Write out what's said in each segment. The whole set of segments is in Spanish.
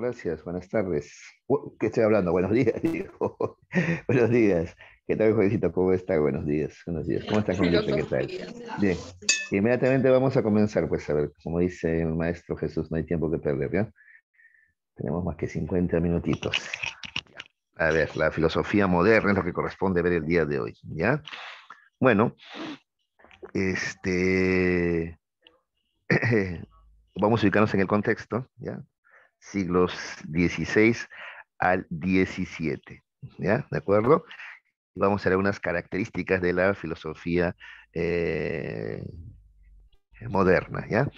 Gracias, buenas tardes. ¿Qué estoy hablando? Buenos días, Buenos días. ¿Qué tal, jovencito? ¿Cómo está? Buenos días. Buenos días. ¿Cómo estás, ¿Qué tal? Bien. Inmediatamente vamos a comenzar, pues, a ver, como dice el maestro Jesús, no hay tiempo que perder, ¿ya? Tenemos más que 50 minutitos. A ver, la filosofía moderna es lo que corresponde ver el día de hoy, ¿ya? Bueno, este... vamos a ubicarnos en el contexto, ¿ya? siglos dieciséis al XVII. ¿Ya? ¿De acuerdo? Vamos a ver unas características de la filosofía eh, moderna, ¿ya?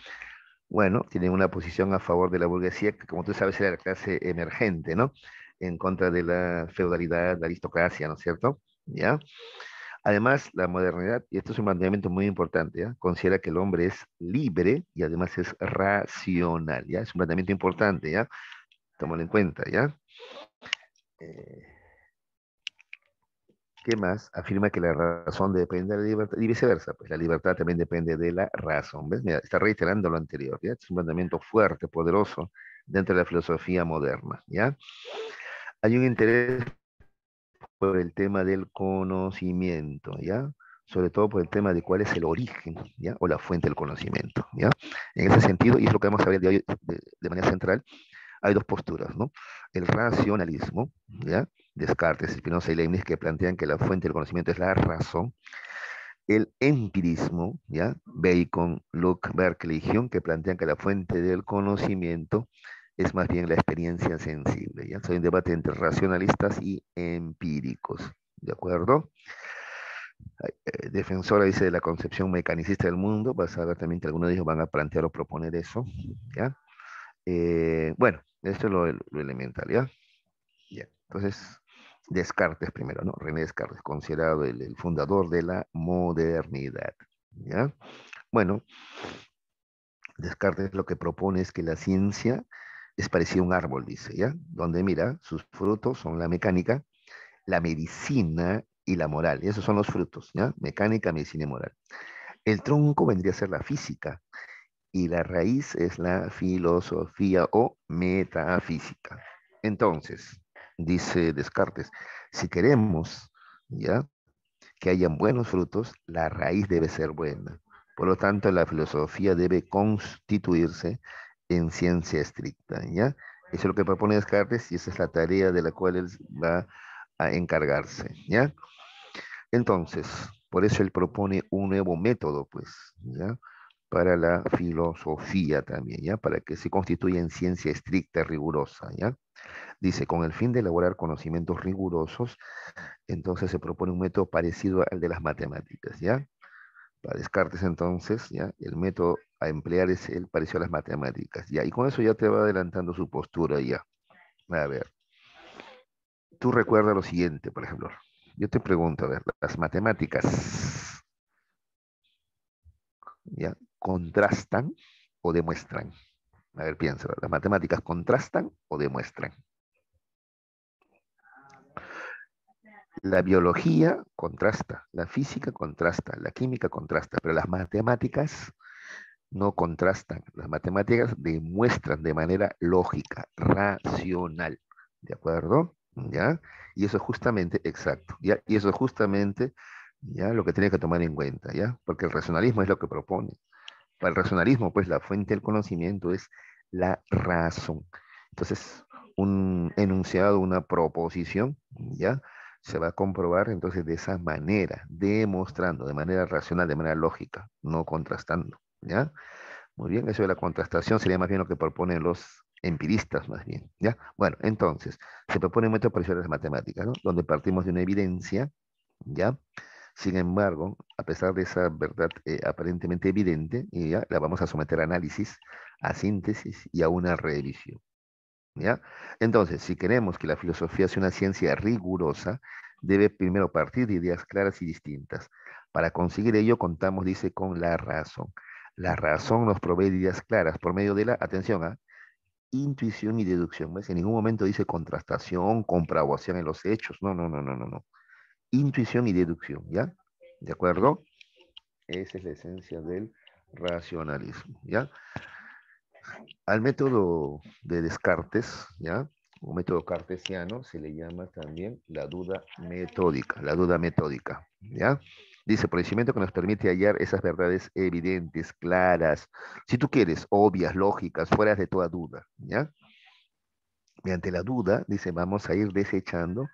Bueno, tienen una posición a favor de la burguesía, que como tú sabes era la clase emergente, ¿no? En contra de la feudalidad, la aristocracia, ¿no es cierto? ¿Ya? Además, la modernidad, y esto es un planteamiento muy importante, ¿eh? considera que el hombre es libre y además es racional, ¿ya? Es un planteamiento importante, ¿ya? Tómalo en cuenta, ¿ya? Eh, ¿Qué más? Afirma que la razón depende de la libertad y viceversa, pues la libertad también depende de la razón, ¿ves? está reiterando lo anterior, ¿ya? Es un planteamiento fuerte, poderoso dentro de la filosofía moderna, ¿ya? Hay un interés por el tema del conocimiento, ¿ya? Sobre todo por el tema de cuál es el origen, ¿ya? O la fuente del conocimiento, ¿ya? En ese sentido, y es lo que vamos a ver de hoy de, manera central, hay dos posturas, ¿no? El racionalismo, ¿ya? Descartes, Spinoza y Leibniz, que plantean que la fuente del conocimiento es la razón. El empirismo, ¿ya? Bacon, Locke, Berkeley, que plantean que la fuente del conocimiento es más bien la experiencia sensible. ¿ya? Soy un debate entre racionalistas y empíricos. ¿De acuerdo? Eh, defensora dice de la concepción mecanicista del mundo. Vas a ver también que algunos de ellos van a plantear o proponer eso. ¿ya? Eh, bueno, esto es lo, elemental. ¿ya? Entonces, Descartes primero, ¿no? René Descartes, considerado el, el fundador de la modernidad. ¿ya? Bueno, Descartes lo que propone es que la ciencia es parecido a un árbol, dice, ¿ya? Donde mira, sus frutos son la mecánica, la medicina y la moral. Y esos son los frutos, ¿ya? Mecánica, medicina y moral. El tronco vendría a ser la física y la raíz es la filosofía o metafísica. Entonces, dice Descartes, si queremos, ¿ya? Que hayan buenos frutos, la raíz debe ser buena. Por lo tanto, la filosofía debe constituirse en ciencia estricta, ¿ya? Eso es lo que propone Descartes y esa es la tarea de la cual él va a encargarse, ¿ya? Entonces, por eso él propone un nuevo método, pues, ¿ya? Para la filosofía también, ¿ya? Para que se constituya en ciencia estricta, rigurosa, ¿ya? Dice, con el fin de elaborar conocimientos rigurosos, entonces se propone un método parecido al de las matemáticas, ¿ya? Para Descartes entonces, ¿ya? el método a emplear es el parecido a las matemáticas. ¿ya? Y con eso ya te va adelantando su postura ya. A ver, tú recuerda lo siguiente, por ejemplo. Yo te pregunto, a ver, las matemáticas, ¿ya? ¿Contrastan o demuestran? A ver, piensa, ¿las matemáticas contrastan o demuestran? la biología contrasta, la física contrasta, la química contrasta, pero las matemáticas no contrastan. Las matemáticas demuestran de manera lógica, racional, ¿de acuerdo? ¿Ya? Y eso es justamente, exacto, ¿ya? Y eso es justamente, ¿ya? Lo que tiene que tomar en cuenta, ¿ya? Porque el racionalismo es lo que propone. Para el racionalismo, pues, la fuente del conocimiento es la razón. Entonces, un enunciado, una proposición, ¿ya? se va a comprobar entonces de esa manera, demostrando de manera racional, de manera lógica, no contrastando, ¿ya? Muy bien, eso de la contrastación sería más bien lo que proponen los empiristas, más bien, ¿ya? Bueno, entonces, se propone un método las matemáticas, ¿no? Donde partimos de una evidencia, ¿ya? Sin embargo, a pesar de esa verdad eh, aparentemente evidente, ¿ya? la vamos a someter a análisis, a síntesis y a una revisión. Entonces, si queremos que la filosofía sea una ciencia rigurosa, debe primero partir de ideas claras y distintas. Para conseguir ello contamos, dice, con la razón. La razón nos provee ideas claras por medio de la, atención a, ¿ah? intuición y deducción. En ningún momento dice contrastación, comprobación en los hechos. No, no, no, no, no, no. Intuición y deducción, ¿ya? ¿De acuerdo? Esa es la esencia del racionalismo, ¿ya? Al método de Descartes, ¿ya? Un método cartesiano, se le llama también la duda metódica, la duda metódica, ¿ya? Dice, procedimiento que nos permite hallar esas verdades evidentes, claras, si tú quieres, obvias, lógicas, fuera de toda duda, ¿ya? Mediante la duda, dice, vamos a ir desechando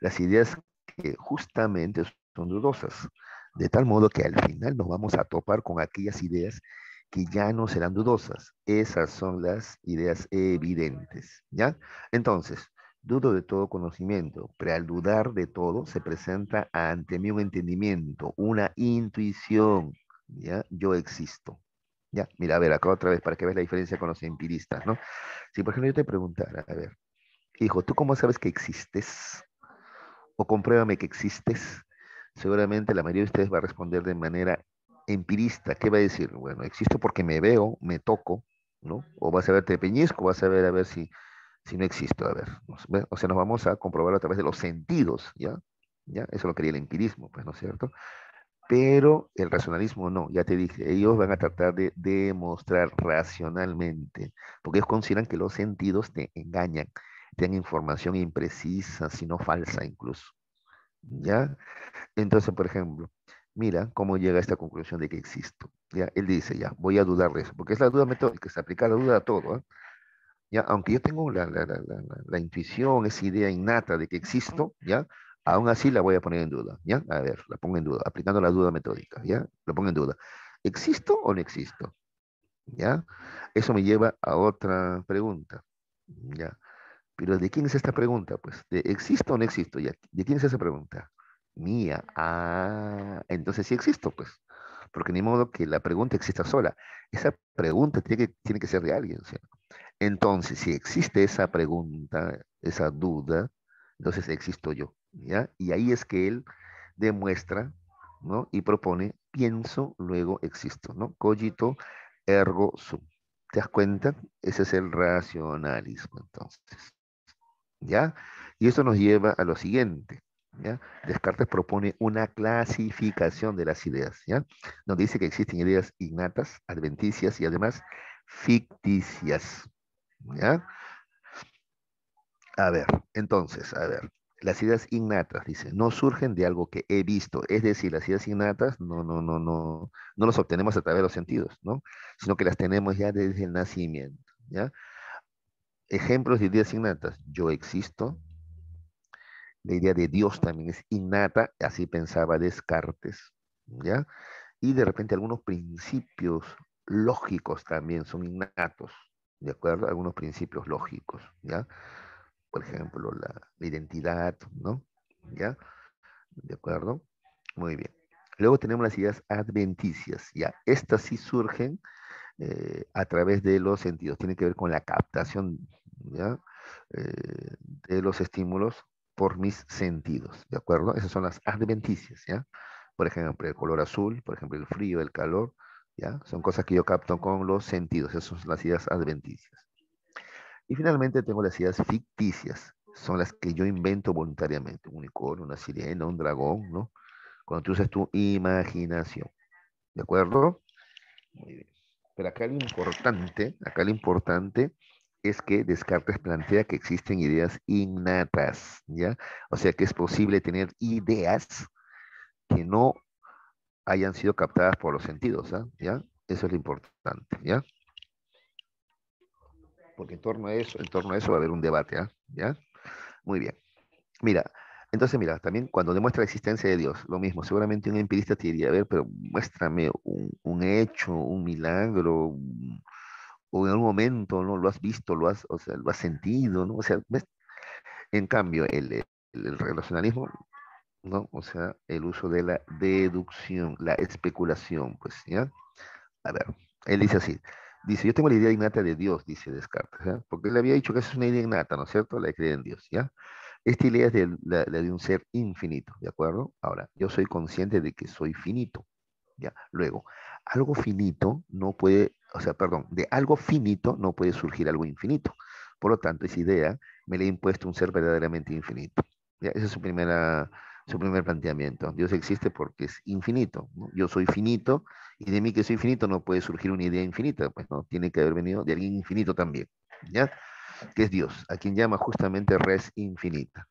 las ideas que justamente son dudosas, de tal modo que al final nos vamos a topar con aquellas ideas que ya no serán dudosas. Esas son las ideas evidentes, ¿ya? Entonces, dudo de todo conocimiento, pero al dudar de todo se presenta ante mí un entendimiento, una intuición, ¿ya? Yo existo. Ya, mira, a ver, acá otra vez para que veas la diferencia con los empiristas, ¿no? Si por ejemplo yo te preguntara, a ver, hijo, ¿tú cómo sabes que existes? O compruébame que existes. Seguramente la mayoría de ustedes va a responder de manera empirista, ¿qué va a decir? Bueno, existo porque me veo, me toco, ¿no? O vas a verte te vas a ver a ver si, si no existo. A ver, o sea, nos vamos a comprobar a través de los sentidos, ¿ya? ¿Ya? Eso lo quería el empirismo, pues, ¿no es cierto? Pero el racionalismo no, ya te dije, ellos van a tratar de demostrar racionalmente, porque ellos consideran que los sentidos te engañan, te dan información imprecisa, si no falsa incluso. ¿Ya? Entonces, por ejemplo, mira cómo llega a esta conclusión de que existo. ¿ya? Él dice, ya, voy a dudar de eso, porque es la duda metódica, se aplica la duda a todo. ¿ah? ¿Ya? Aunque yo tengo la, intuición, esa idea innata de que existo, ¿ya? aún así la voy a poner en duda. ¿ya? A ver, la pongo en duda, aplicando la duda metódica. ¿ya? La pongo en duda. ¿Existo o no existo? ¿Ya? Eso me lleva a otra pregunta. ¿ya? Pero ¿de quién es esta pregunta? Pues, ¿de existo o no existo? ¿Ya? ¿De quién es esa pregunta? Mía. Ah, entonces sí existo, pues. Porque ni modo que la pregunta exista sola. Esa pregunta tiene que, tiene que ser de alguien. Entonces, si existe esa pregunta, esa duda, entonces existo yo. ¿ya? Y ahí es que él demuestra ¿no? y propone, pienso, luego existo. ¿no? Cogito, ergo sum. ¿Te das cuenta? Ese es el racionalismo, entonces. ¿Ya? Y eso nos lleva a lo siguiente. Descartes propone una clasificación de las ideas, ¿ya? Donde dice que existen ideas innatas, adventicias y además ficticias, A ver, entonces, a ver, las ideas innatas, dice, no surgen de algo que he visto. Es decir, las ideas innatas no, no, no, no, no las obtenemos a través de los sentidos, Sino que las tenemos ya desde el nacimiento, Ejemplos de ideas innatas. Yo existo, la idea de Dios también es innata, así pensaba Descartes, ¿ya? Y de repente algunos principios lógicos también son innatos, ¿de acuerdo? Algunos principios lógicos, ¿ya? Por ejemplo, la, identidad, ¿no? ¿Ya? ¿De acuerdo? Muy bien. Luego tenemos las ideas adventicias, ¿ya? Estas sí surgen eh, a través de los sentidos, tienen que ver con la captación, ¿ya? Eh, de los estímulos por mis sentidos, ¿de acuerdo? Esas son las adventicias, ¿ya? Por ejemplo, el color azul, por ejemplo, el frío, el calor, ¿ya? Son cosas que yo capto con los sentidos, esas son las ideas adventicias. Y finalmente tengo las ideas ficticias, son las que yo invento voluntariamente, un unicornio, una sirena, un dragón, ¿no? Cuando tú usas tu imaginación, ¿de acuerdo? Muy bien. Pero acá lo importante, acá lo importante es que Descartes plantea que existen ideas innatas, ¿ya? O sea que es posible tener ideas que no hayan sido captadas por los sentidos, ¿ah? ¿ya? Eso es lo importante, ¿ya? Porque en torno a eso, en torno a eso va a haber un debate, ¿ah? ¿ya? Muy bien. Mira, entonces mira, también cuando demuestra la existencia de Dios, lo mismo, seguramente un empirista te diría, a ver, pero muéstrame un, un hecho, un milagro, un o en algún momento, ¿no? Lo has visto, lo has, o sea, lo has sentido, ¿no? O sea, ¿ves? En cambio, el, el, el, relacionalismo, ¿no? O sea, el uso de la deducción, la especulación, pues, ¿ya? A ver, él dice así, dice, yo tengo la idea innata de Dios, dice Descartes, ¿ya? Porque él había dicho que esa es una idea innata, ¿no es cierto? La idea en Dios, ¿ya? Esta idea es de, la de un ser infinito, ¿de acuerdo? Ahora, yo soy consciente de que soy finito, ¿ya? Luego, algo finito no puede o sea, perdón, de algo finito no puede surgir algo infinito. Por lo tanto, esa idea me le ha impuesto un ser verdaderamente infinito. Ese es su, primera, su primer planteamiento. Dios existe porque es infinito. Yo soy finito y de mí que soy finito no puede surgir una idea infinita. Pues no, tiene que haber venido de alguien infinito también. ¿Ya? Que es Dios, a quien llama justamente res infinita.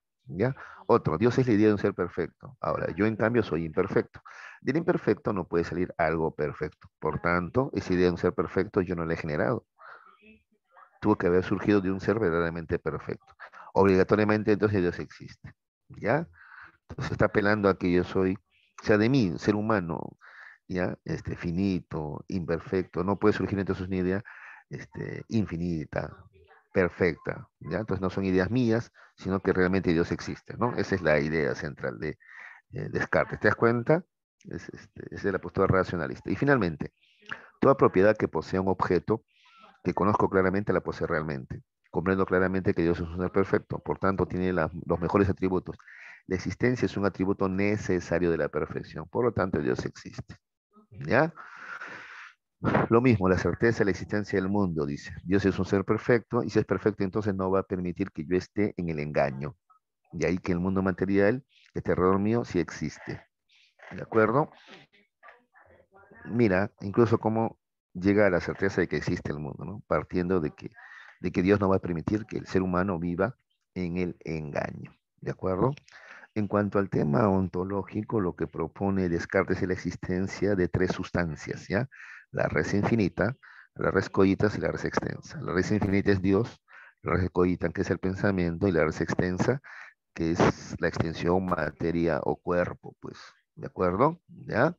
Otro, Dios es la idea de un ser perfecto. Ahora, yo en cambio soy imperfecto. Del imperfecto no puede salir algo perfecto. Por tanto, esa idea de un ser perfecto yo no la he generado. Tuvo que haber surgido de un ser verdaderamente perfecto. Obligatoriamente entonces Dios existe. ¿Ya? Entonces está apelando a que yo soy, sea, de mí, ser humano, ¿ya? Este, finito, imperfecto. No puede surgir entonces una idea este, infinita, perfecta. ¿ya? Entonces no son ideas mías, sino que realmente Dios existe. ¿no? Esa es la idea central de eh, Descartes. ¿Te das cuenta? Es, esa este, es la postura racionalista. Y finalmente, toda propiedad que posea un objeto que conozco claramente la posee realmente. Comprendo claramente que Dios es un ser perfecto, por tanto tiene los mejores atributos. La existencia es un atributo necesario de la perfección, por lo tanto Dios existe. ¿Ya? Lo mismo, la certeza de la existencia del mundo, dice. Dios es un ser perfecto y si es perfecto entonces no va a permitir que yo esté en el engaño. De ahí que el mundo material, este error mío, si existe. ¿De acuerdo? Mira, incluso cómo llega a la certeza de que existe el mundo, ¿no? Partiendo de que, de que Dios no va a permitir que el ser humano viva en el engaño. ¿De acuerdo? En cuanto al tema ontológico, lo que propone Descartes es la existencia de tres sustancias, ¿ya? La res infinita, la res y la res extensa. La res infinita es Dios, la res coita que es el pensamiento, y la res extensa, que es la extensión, materia o cuerpo, pues, ¿de acuerdo? ¿Ya?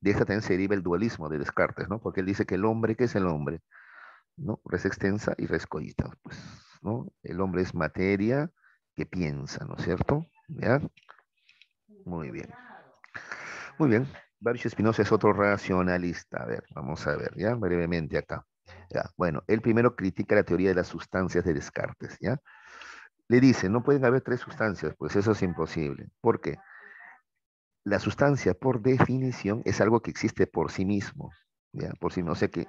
De esta también se deriva el dualismo de Descartes, ¿no? Porque él dice que el hombre, ¿qué es el hombre? ¿No? Res extensa y res pues, ¿no? El hombre es materia que piensa, ¿no es cierto? ¿Ya? Muy bien. Muy bien. Baruch Espinosa es otro racionalista. A ver, vamos a ver, ¿ya? Brevemente acá. bueno, él primero critica la teoría de las sustancias de Descartes, ¿ya? Le dice, no pueden haber tres sustancias, pues eso es imposible. ¿Por qué? La sustancia, por definición, es algo que existe por sí mismo por si no, o sea que,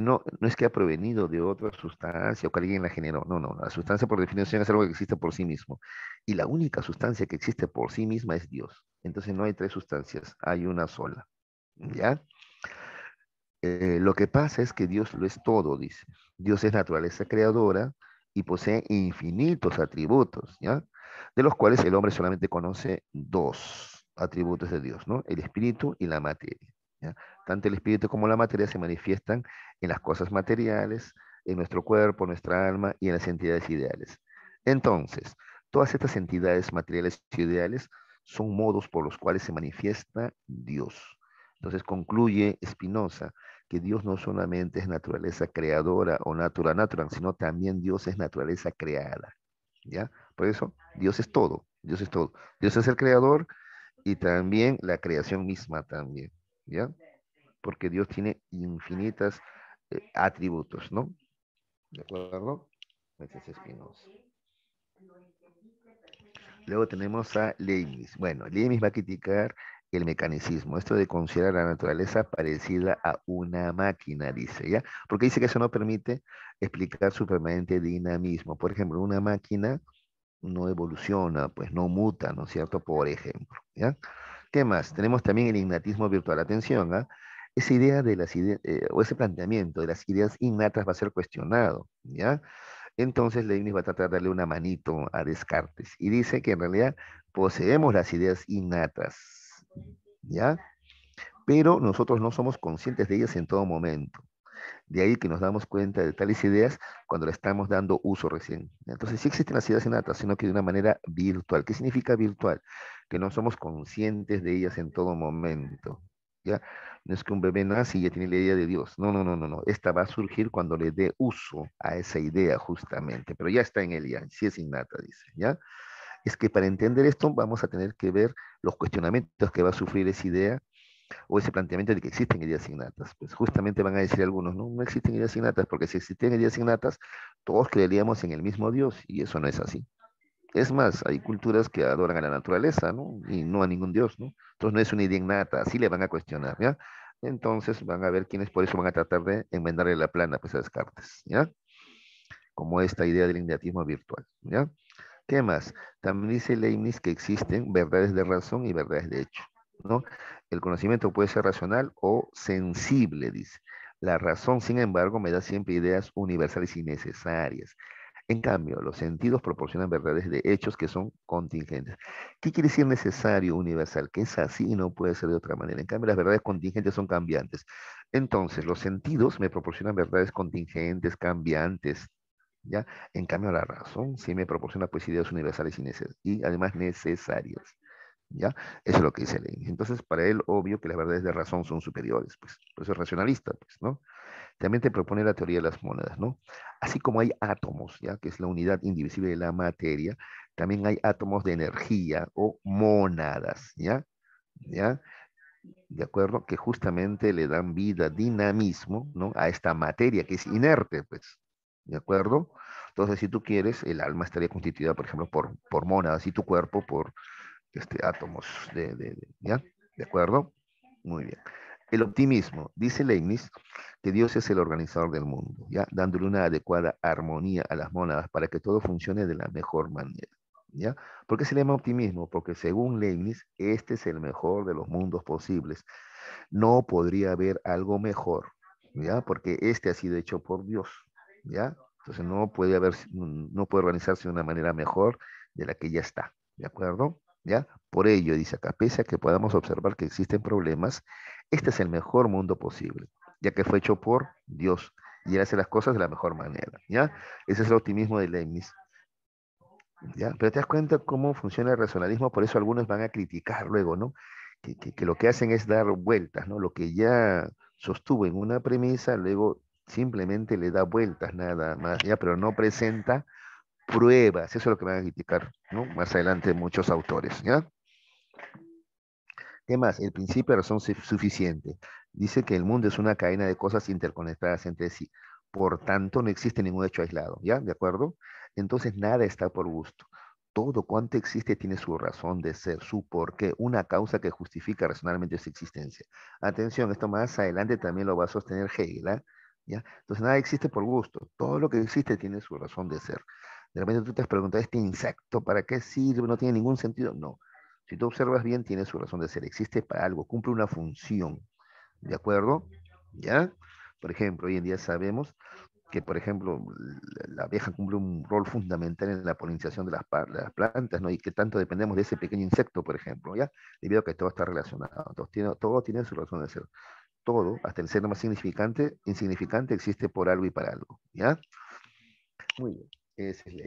no, no es que ha provenido de otra sustancia o que alguien la generó, no, no, la sustancia por definición es algo que existe por sí mismo. Y la única sustancia que existe por sí misma es Dios. Entonces no hay tres sustancias, hay una sola, ¿ya? Eh, lo que pasa es que Dios lo es todo, dice. Dios es naturaleza creadora y posee infinitos atributos, ¿ya? De los cuales el hombre solamente conoce dos atributos de Dios, ¿no? El espíritu y la materia. Tanto el espíritu como la materia se manifiestan en las cosas materiales, en nuestro cuerpo, nuestra alma y en las entidades ideales. Entonces, todas estas entidades materiales y ideales son modos por los cuales se manifiesta Dios. Entonces concluye Spinoza que Dios no solamente es naturaleza creadora o natura natural, sino también Dios es naturaleza creada. ¿Ya? Por eso, Dios es todo, Dios es todo. Dios es el creador y también la creación misma también. ¿ya? Porque Dios tiene infinitas eh, atributos, ¿no? ¿De acuerdo? Gracias, Espinosa. Luego tenemos a Leibniz. Bueno, Leibniz va a criticar el mecanicismo, esto de considerar la naturaleza parecida a una máquina, dice, ¿ya? Porque dice que eso no permite explicar su permanente dinamismo. Por ejemplo, una máquina no evoluciona, pues no muta, ¿no es cierto? Por ejemplo, ¿ya? ¿Qué más? Tenemos también el innatismo virtual. Atención, ¿ah? esa idea de las ideas, eh, o ese planteamiento de las ideas innatas va a ser cuestionado, ¿ya? Entonces Leibniz va a tratar de darle una manito a Descartes y dice que en realidad poseemos las ideas innatas, ¿ya? Pero nosotros no somos conscientes de ellas en todo momento. De ahí que nos damos cuenta de tales ideas cuando le estamos dando uso recién. Entonces sí existen las ideas innatas, sino que de una manera virtual. ¿Qué significa virtual? Que no somos conscientes de ellas en todo momento. ¿ya? No es que un bebé nace y ya tiene la idea de Dios. No, no, no, no, no. Esta va a surgir cuando le dé uso a esa idea justamente. Pero ya está en él, ya. Sí es innata, dice, ¿ya? Es que para entender esto vamos a tener que ver los cuestionamientos que va a sufrir esa idea o ese planteamiento de que existen ideas innatas. Pues justamente van a decir algunos, no, no existen ideas innatas, porque si existen ideas innatas, todos creeríamos en el mismo Dios, y eso no es así. Es más, hay culturas que adoran a la naturaleza, ¿no? Y no a ningún Dios, ¿no? Entonces no es una idea innata, así le van a cuestionar, ¿ya? Entonces van a ver quiénes por eso van a tratar de enmendarle la plana pues, a Descartes, ¿ya? Como esta idea del indiatismo virtual, ¿ya? ¿Qué más? También dice Leibniz que existen verdades de razón y verdades de hecho, ¿no? El conocimiento puede ser racional o sensible, dice. La razón, sin embargo, me da siempre ideas universales y necesarias. En cambio, los sentidos proporcionan verdades de hechos que son contingentes. ¿Qué quiere decir necesario, universal? Que es así y no puede ser de otra manera. En cambio, las verdades contingentes son cambiantes. Entonces, los sentidos me proporcionan verdades contingentes, cambiantes. ¿ya? En cambio, la razón sí me proporciona pues ideas universales y, y además necesarias. ¿Ya? Eso es lo que dice Ley. Entonces, para él, obvio que las verdades de razón son superiores, pues. pues es racionalista, pues, ¿no? También te propone la teoría de las monedas, ¿no? Así como hay átomos, ¿ya? Que es la unidad indivisible de la materia, también hay átomos de energía o monadas, ¿ya? ¿Ya? ¿De acuerdo? Que justamente le dan vida, dinamismo, ¿no? A esta materia que es inerte, pues. ¿De acuerdo? Entonces, si tú quieres, el alma estaría constituida, por ejemplo, por, por monadas y tu cuerpo por este, átomos de, de, ¿ya? ¿De acuerdo? Muy bien. El optimismo. Dice Leibniz que Dios es el organizador del mundo, ¿ya? Dándole una adecuada armonía a las mónadas para que todo funcione de la mejor manera, ¿ya? ¿Por qué se llama optimismo? Porque según Leibniz, este es el mejor de los mundos posibles. No podría haber algo mejor, ¿ya? Porque este ha sido hecho por Dios, ¿ya? Entonces no puede haber, no puede organizarse de una manera mejor de la que ya está, ¿de acuerdo? Por ello, dice acá, pese a que podamos observar que existen problemas, este es el mejor mundo posible, ya que fue hecho por Dios y Él hace las cosas de la mejor manera, ¿ya? Ese es el optimismo de Leibniz. ¿Ya? Pero te das cuenta cómo funciona el racionalismo, por eso algunos van a criticar luego, ¿no? Que, que lo que hacen es dar vueltas, ¿no? Lo que ya sostuvo en una premisa, luego simplemente le da vueltas nada más, ¿ya? Pero no presenta pruebas, eso es lo que van a criticar ¿no? más adelante muchos autores. ¿ya? ¿Qué más? El principio de razón suficiente. Dice que el mundo es una cadena de cosas interconectadas entre sí. Por tanto, no existe ningún hecho aislado, ¿ya? ¿De acuerdo? Entonces, nada está por gusto. Todo cuanto existe tiene su razón de ser, su porqué, una causa que justifica racionalmente su existencia. Atención, esto más adelante también lo va a sostener Hegel, ¿ah? ¿ya? Entonces, nada existe por gusto. Todo lo que existe tiene su razón de ser. De repente tú te has preguntado, ¿este insecto para qué sirve? No tiene ningún sentido. No. Si tú observas bien, tiene su razón de ser. Existe para algo, cumple una función. ¿De acuerdo? ¿Ya? Por ejemplo, hoy en día sabemos que, por ejemplo, la abeja cumple un rol fundamental en la polinización de las, plantas, ¿no? Y que tanto dependemos de ese pequeño insecto, por ejemplo, ¿ya? Debido a que todo está relacionado. Entonces, tiene, todo tiene su razón de ser. Todo, hasta el ser más significante, insignificante, existe por algo y para algo, ¿ya? Muy bien es la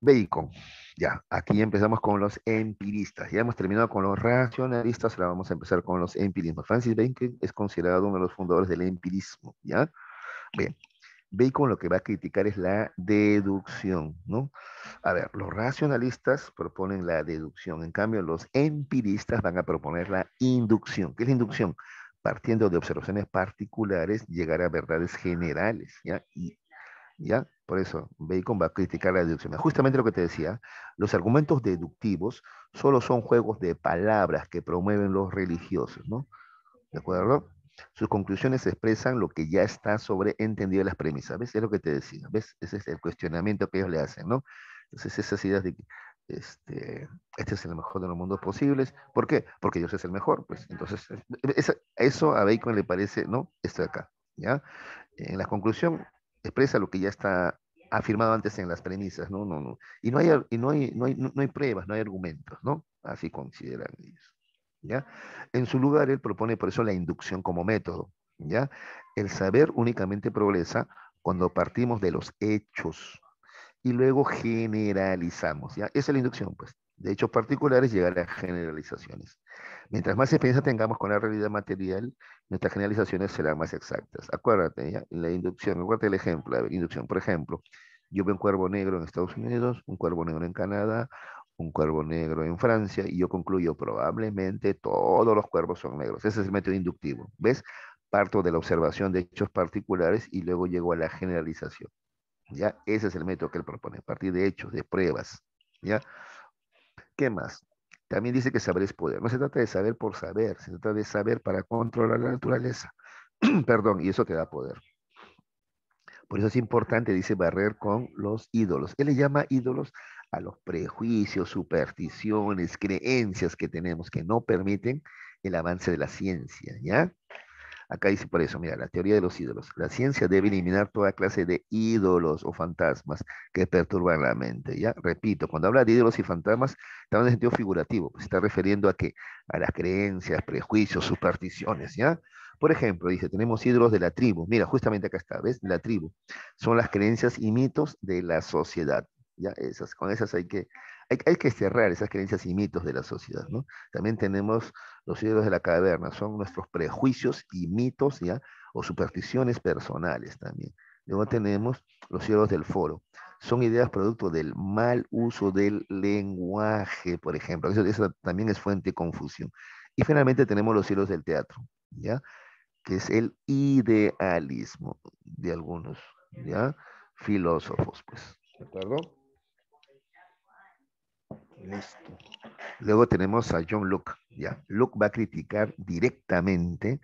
Bacon. Ya, aquí empezamos con los empiristas. Ya hemos terminado con los racionalistas, ahora vamos a empezar con los empirismos. Francis Bacon es considerado uno de los fundadores del empirismo, ¿ya? Bien, Bacon lo que va a criticar es la deducción, ¿no? A ver, los racionalistas proponen la deducción, en cambio los empiristas van a proponer la inducción. ¿Qué es la inducción? Partiendo de observaciones particulares, llegar a verdades generales, ¿ya? Y ¿ya? Por eso, Bacon va a criticar la deducción. Justamente lo que te decía, los argumentos deductivos solo son juegos de palabras que promueven los religiosos, ¿no? ¿De acuerdo? Sus conclusiones expresan lo que ya está sobreentendido en las premisas, Es lo que te decía, ¿ves? Ese es el cuestionamiento que ellos le hacen, ¿no? Entonces, esas ideas de este, este es el mejor de los mundos posibles. ¿Por qué? Porque Dios es el mejor, pues. Entonces, eso a Bacon le parece, ¿no? Esto de acá, ¿ya? En la conclusión, expresa lo que ya está afirmado antes en las premisas, ¿no? no, no. Y, no hay, no, hay, no, hay, no hay pruebas, no hay argumentos, ¿no? Así consideran ellos. ¿ya? En su lugar, él propone por eso la inducción como método. ¿ya? El saber únicamente progresa cuando partimos de los hechos y luego generalizamos. ¿ya? Esa es la inducción, pues de hechos particulares llegar a generalizaciones. Mientras más experiencia tengamos con la realidad material, nuestras generalizaciones serán más exactas. Acuérdate, ¿ya? la inducción, acuérdate el ejemplo, la inducción, por ejemplo, yo veo un cuervo negro en Estados Unidos, un cuervo negro en Canadá, un cuervo negro en Francia, y yo concluyo probablemente todos los cuervos son negros. Ese es el método inductivo. ¿Ves? Parto de la observación de hechos particulares y luego llego a la generalización. ¿Ya? Ese es el método que él propone, a partir de hechos, de pruebas. ¿Ya? ¿Qué más? También dice que saber es poder. No se trata de saber por saber, se trata de saber para controlar la naturaleza. Perdón, y eso te da poder. Por eso es importante, dice, barrer con los ídolos. Él le llama ídolos a los prejuicios, supersticiones, creencias que tenemos que no permiten el avance de la ciencia, ¿ya? Acá dice por eso, mira, la teoría de los ídolos. La ciencia debe eliminar toda clase de ídolos o fantasmas que perturban la mente, ¿ya? Repito, cuando habla de ídolos y fantasmas, está en el sentido figurativo, se está refiriendo a que a las creencias, prejuicios, supersticiones, ¿ya? Por ejemplo, dice, tenemos ídolos de la tribu. Mira, justamente acá está, ¿ves? La tribu. Son las creencias y mitos de la sociedad. Ya, esas, con esas hay que hay, que cerrar esas creencias y mitos de la sociedad, También tenemos los cielos de la caverna, son nuestros prejuicios y mitos, ¿ya? O supersticiones personales también. Luego tenemos los cielos del foro. Son ideas producto del mal uso del lenguaje, por ejemplo. Eso, también es fuente de confusión. Y finalmente tenemos los cielos del teatro, ¿ya? Que es el idealismo de algunos, ¿ya? Filósofos, pues. ¿De acuerdo? Listo. Luego tenemos a John Locke. ¿ya? Locke va a criticar directamente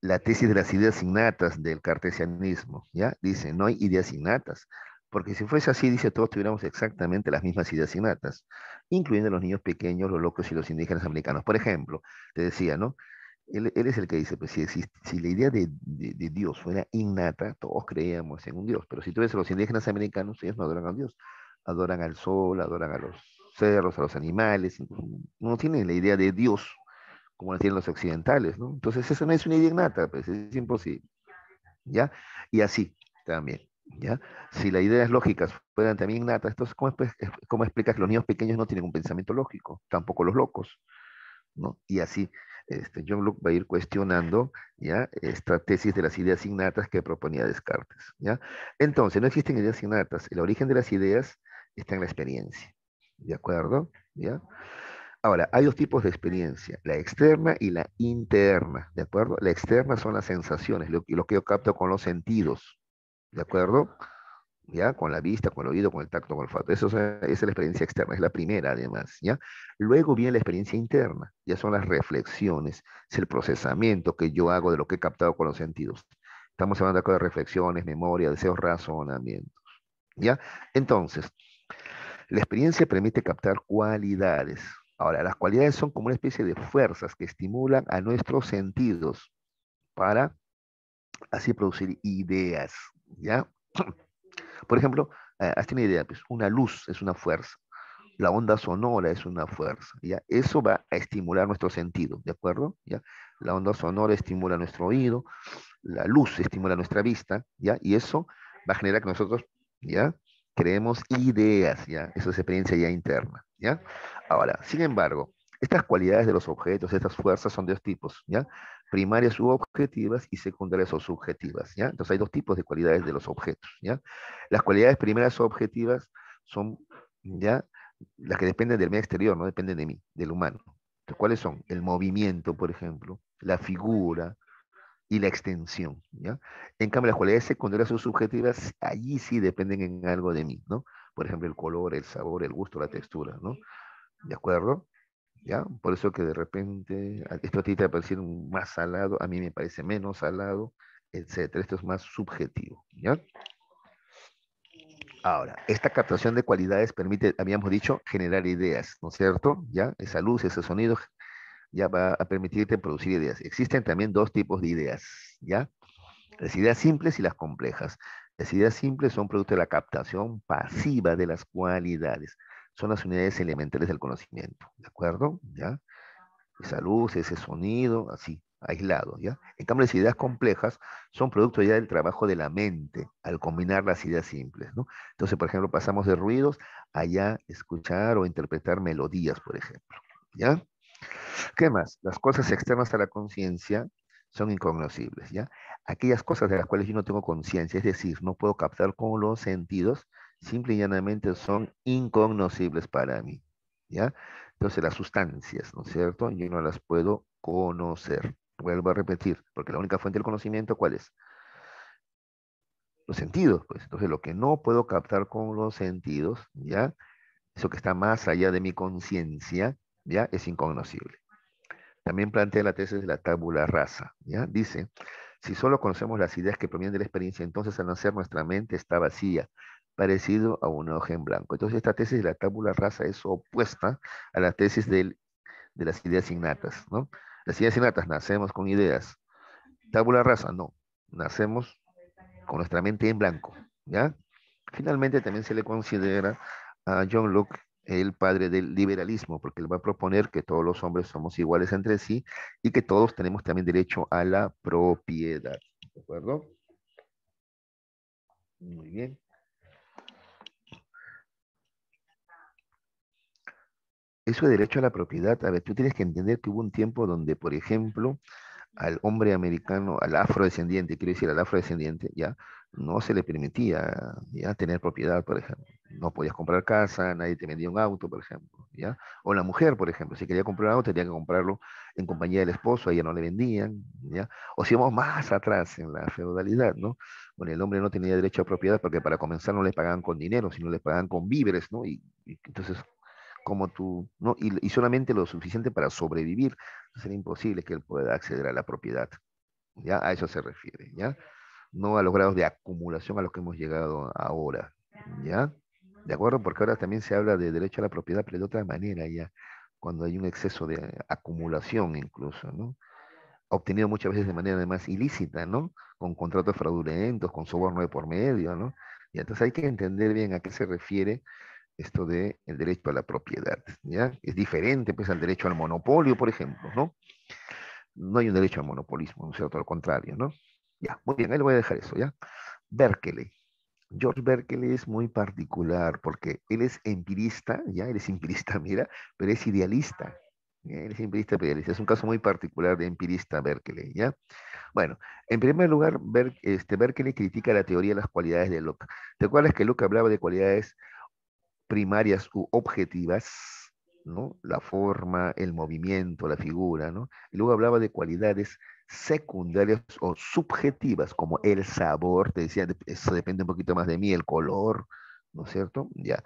la tesis de las ideas innatas del cartesianismo. ¿ya? Dice, no hay ideas innatas. Porque si fuese así, dice, todos tuviéramos exactamente las mismas ideas innatas, incluyendo los niños pequeños, los locos y los indígenas americanos. Por ejemplo, te decía, ¿no? Él, es el que dice, pues si, la idea de, de, Dios fuera innata, todos creíamos en un Dios. Pero si tú ves a los indígenas americanos, ellos no adoran a Dios. Adoran al sol, adoran a los cerros, a los animales, no tienen la idea de Dios como la tienen los occidentales, ¿no? Entonces eso no es una idea innata, pues es imposible, ¿ya? Y así también, ¿ya? Si las ideas lógicas fueran también innatas, entonces ¿cómo, ¿cómo, explicas que los niños pequeños no tienen un pensamiento lógico? Tampoco los locos, ¿no? Y así, este, John Locke va a ir cuestionando, ¿ya? Esta tesis de las ideas innatas que proponía Descartes, ¿ya? Entonces, no existen ideas innatas, el origen de las ideas está en la experiencia. ¿De acuerdo? ¿Ya? Ahora, hay dos tipos de experiencia, la externa y la interna, ¿de acuerdo? La externa son las sensaciones, lo, lo que yo capto con los sentidos, ¿de acuerdo? ¿ya? Con la vista, con el oído, con el tacto, con el olfato. Eso es, esa es la experiencia externa, es la primera además, ¿ya? Luego viene la experiencia interna, ya son las reflexiones, es el procesamiento que yo hago de lo que he captado con los sentidos. Estamos hablando acá de reflexiones, memoria, deseos, razonamientos, ¿ya? Entonces, la experiencia permite captar cualidades. Ahora, las cualidades son como una especie de fuerzas que estimulan a nuestros sentidos para así producir ideas, ¿ya? Por ejemplo, eh, has una idea, pues, una luz es una fuerza, la onda sonora es una fuerza, ¿ya? Eso va a estimular nuestro sentido, ¿de acuerdo? ¿Ya? La onda sonora estimula nuestro oído, la luz estimula nuestra vista, ¿ya? Y eso va a generar que nosotros, ¿ya? creemos ideas, ¿ya? Eso es experiencia ya interna, ¿ya? Ahora, sin embargo, estas cualidades de los objetos, estas fuerzas son de dos tipos, ¿ya? Primarias u objetivas y secundarias o subjetivas, ¿ya? Entonces hay dos tipos de cualidades de los objetos, ¿ya? Las cualidades primarias o objetivas son, ¿ya? Las que dependen del medio exterior, no dependen de mí, del humano. Entonces, ¿cuáles son? El movimiento, por ejemplo, la figura, y la extensión. ¿ya? En cambio, las cualidades secundarias o subjetivas, allí sí dependen en algo de mí, ¿no? Por ejemplo, el color, el sabor, el gusto, la textura, ¿no? ¿De acuerdo? ¿Ya? Por eso que de repente, esto a ti te parece más salado, a mí me parece menos salado, etcétera. Esto es más subjetivo, ¿ya? Ahora, esta captación de cualidades permite, habíamos dicho, generar ideas, ¿no es cierto? ¿Ya? Esa luz, ese sonido ya va a permitirte producir ideas. Existen también dos tipos de ideas, ¿ya? Las ideas simples y las complejas. Las ideas simples son producto de la captación pasiva de las cualidades. Son las unidades elementales del conocimiento, ¿de acuerdo? ¿Ya? Esa luz, ese sonido, así, aislado, ¿ya? En cambio, las ideas complejas son producto ya del trabajo de la mente al combinar las ideas simples, ¿no? Entonces, por ejemplo, pasamos de ruidos a ya escuchar o interpretar melodías, por ejemplo, ¿ya? ¿Qué más? Las cosas externas a la conciencia son incognoscibles, ¿ya? Aquellas cosas de las cuales yo no tengo conciencia, es decir, no puedo captar con los sentidos, simple y llanamente son incognoscibles para mí, ¿ya? Entonces las sustancias, ¿no es cierto? Yo no las puedo conocer. Vuelvo a repetir, porque la única fuente del conocimiento, ¿cuál es? Los sentidos, pues. Entonces lo que no puedo captar con los sentidos, ¿ya? Eso que está más allá de mi conciencia, es incognoscible. También plantea la tesis de la tábula rasa, ¿ya? Dice, si solo conocemos las ideas que provienen de la experiencia, entonces al nacer nuestra mente está vacía, parecido a un hoja en blanco. Entonces esta tesis de la tábula rasa es opuesta a la tesis de las ideas innatas, ¿no? Las ideas innatas, nacemos con ideas. Tábula rasa, no. Nacemos con nuestra mente en blanco, ¿ya? Finalmente también se le considera a John Locke el padre del liberalismo, porque él va a proponer que todos los hombres somos iguales entre sí y que todos tenemos también derecho a la propiedad. ¿De acuerdo? Muy bien. Eso de derecho a la propiedad, a ver, tú tienes que entender que hubo un tiempo donde, por ejemplo, al hombre americano, al afrodescendiente, quiero decir al afrodescendiente, ya no se le permitía ya tener propiedad, por ejemplo. No podías comprar casa, nadie te vendía un auto, por ejemplo, ya. O la mujer, por ejemplo, si quería comprar un auto, tenía que comprarlo en compañía del esposo, a ella no le vendían, ya. O si vamos más atrás en la feudalidad, ¿no? Bueno, el hombre no tenía derecho a propiedad porque para comenzar no le pagaban con dinero, sino le pagaban con víveres, ¿no? y entonces como tú, ¿no? Y, solamente lo suficiente para sobrevivir. sería imposible que él pueda acceder a la propiedad. ¿ya? A eso se refiere, ¿ya? No a los grados de acumulación a los que hemos llegado ahora, ¿ya? ¿De acuerdo? Porque ahora también se habla de derecho a la propiedad, pero de otra manera, ¿ya? Cuando hay un exceso de acumulación incluso, ¿no? Obtenido muchas veces de manera además ilícita, ¿no? Con contratos fraudulentos, con soborno de por medio, ¿no? Y entonces hay que entender bien a qué se refiere esto de el derecho a la propiedad, ¿ya? Es diferente, pues, al derecho al monopolio, por ejemplo, ¿no? No hay un derecho al monopolismo, ¿no es cierto? Al contrario, ¿no? Ya, muy bien, ahí le voy a dejar eso, ¿ya? Berkeley. George Berkeley es muy particular porque él es empirista, ya, él es empirista, mira, pero es idealista. Él es empirista, pero Es un caso muy particular de empirista Berkeley, ¿ya? Bueno, en primer lugar, este, Berkeley critica la teoría de las cualidades de Locke. ¿Te acuerdas que Locke hablaba de cualidades primarias u objetivas, ¿no? La forma, el movimiento, la figura, ¿no? Y luego hablaba de cualidades secundarias o subjetivas, como el sabor, te decía, eso depende un poquito más de mí, el color, ¿no es cierto? Ya.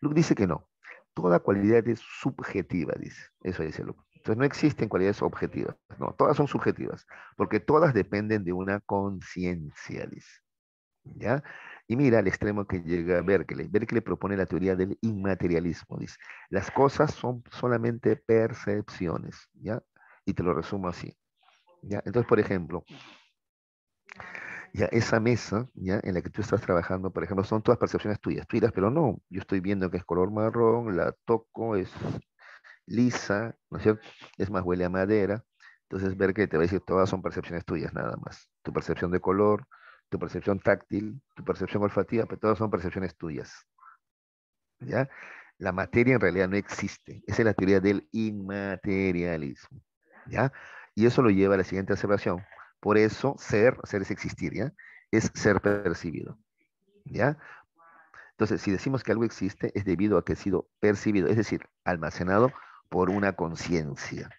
Luke dice que no. Toda cualidad es subjetiva, dice. Eso dice Luke. Entonces no existen cualidades objetivas. No, todas son subjetivas, porque todas dependen de una conciencia, dice. ¿Ya? Y mira el extremo que llega Berkeley. Berkeley propone la teoría del inmaterialismo. Dice, las cosas son solamente percepciones, ¿ya? Y te lo resumo así. ¿ya? Entonces, por ejemplo, ya esa mesa, ya en la que tú estás trabajando, por ejemplo, son todas percepciones tuyas. Tú dirás, pero no, yo estoy viendo que es color marrón, la toco, es lisa, ¿no es Es más, huele a madera. Entonces, Berkeley te va a decir, todas son percepciones tuyas nada más. Tu percepción de color, tu percepción táctil, tu percepción olfativa, pero todas son percepciones tuyas. ¿Ya? La materia en realidad no existe. Esa es la teoría del inmaterialismo. ¿Ya? Y eso lo lleva a la siguiente observación. Por eso, ser, ser es existir, ¿ya? Es ser percibido. ¿Ya? Entonces, si decimos que algo existe, es debido a que ha sido percibido, es decir, almacenado por una conciencia.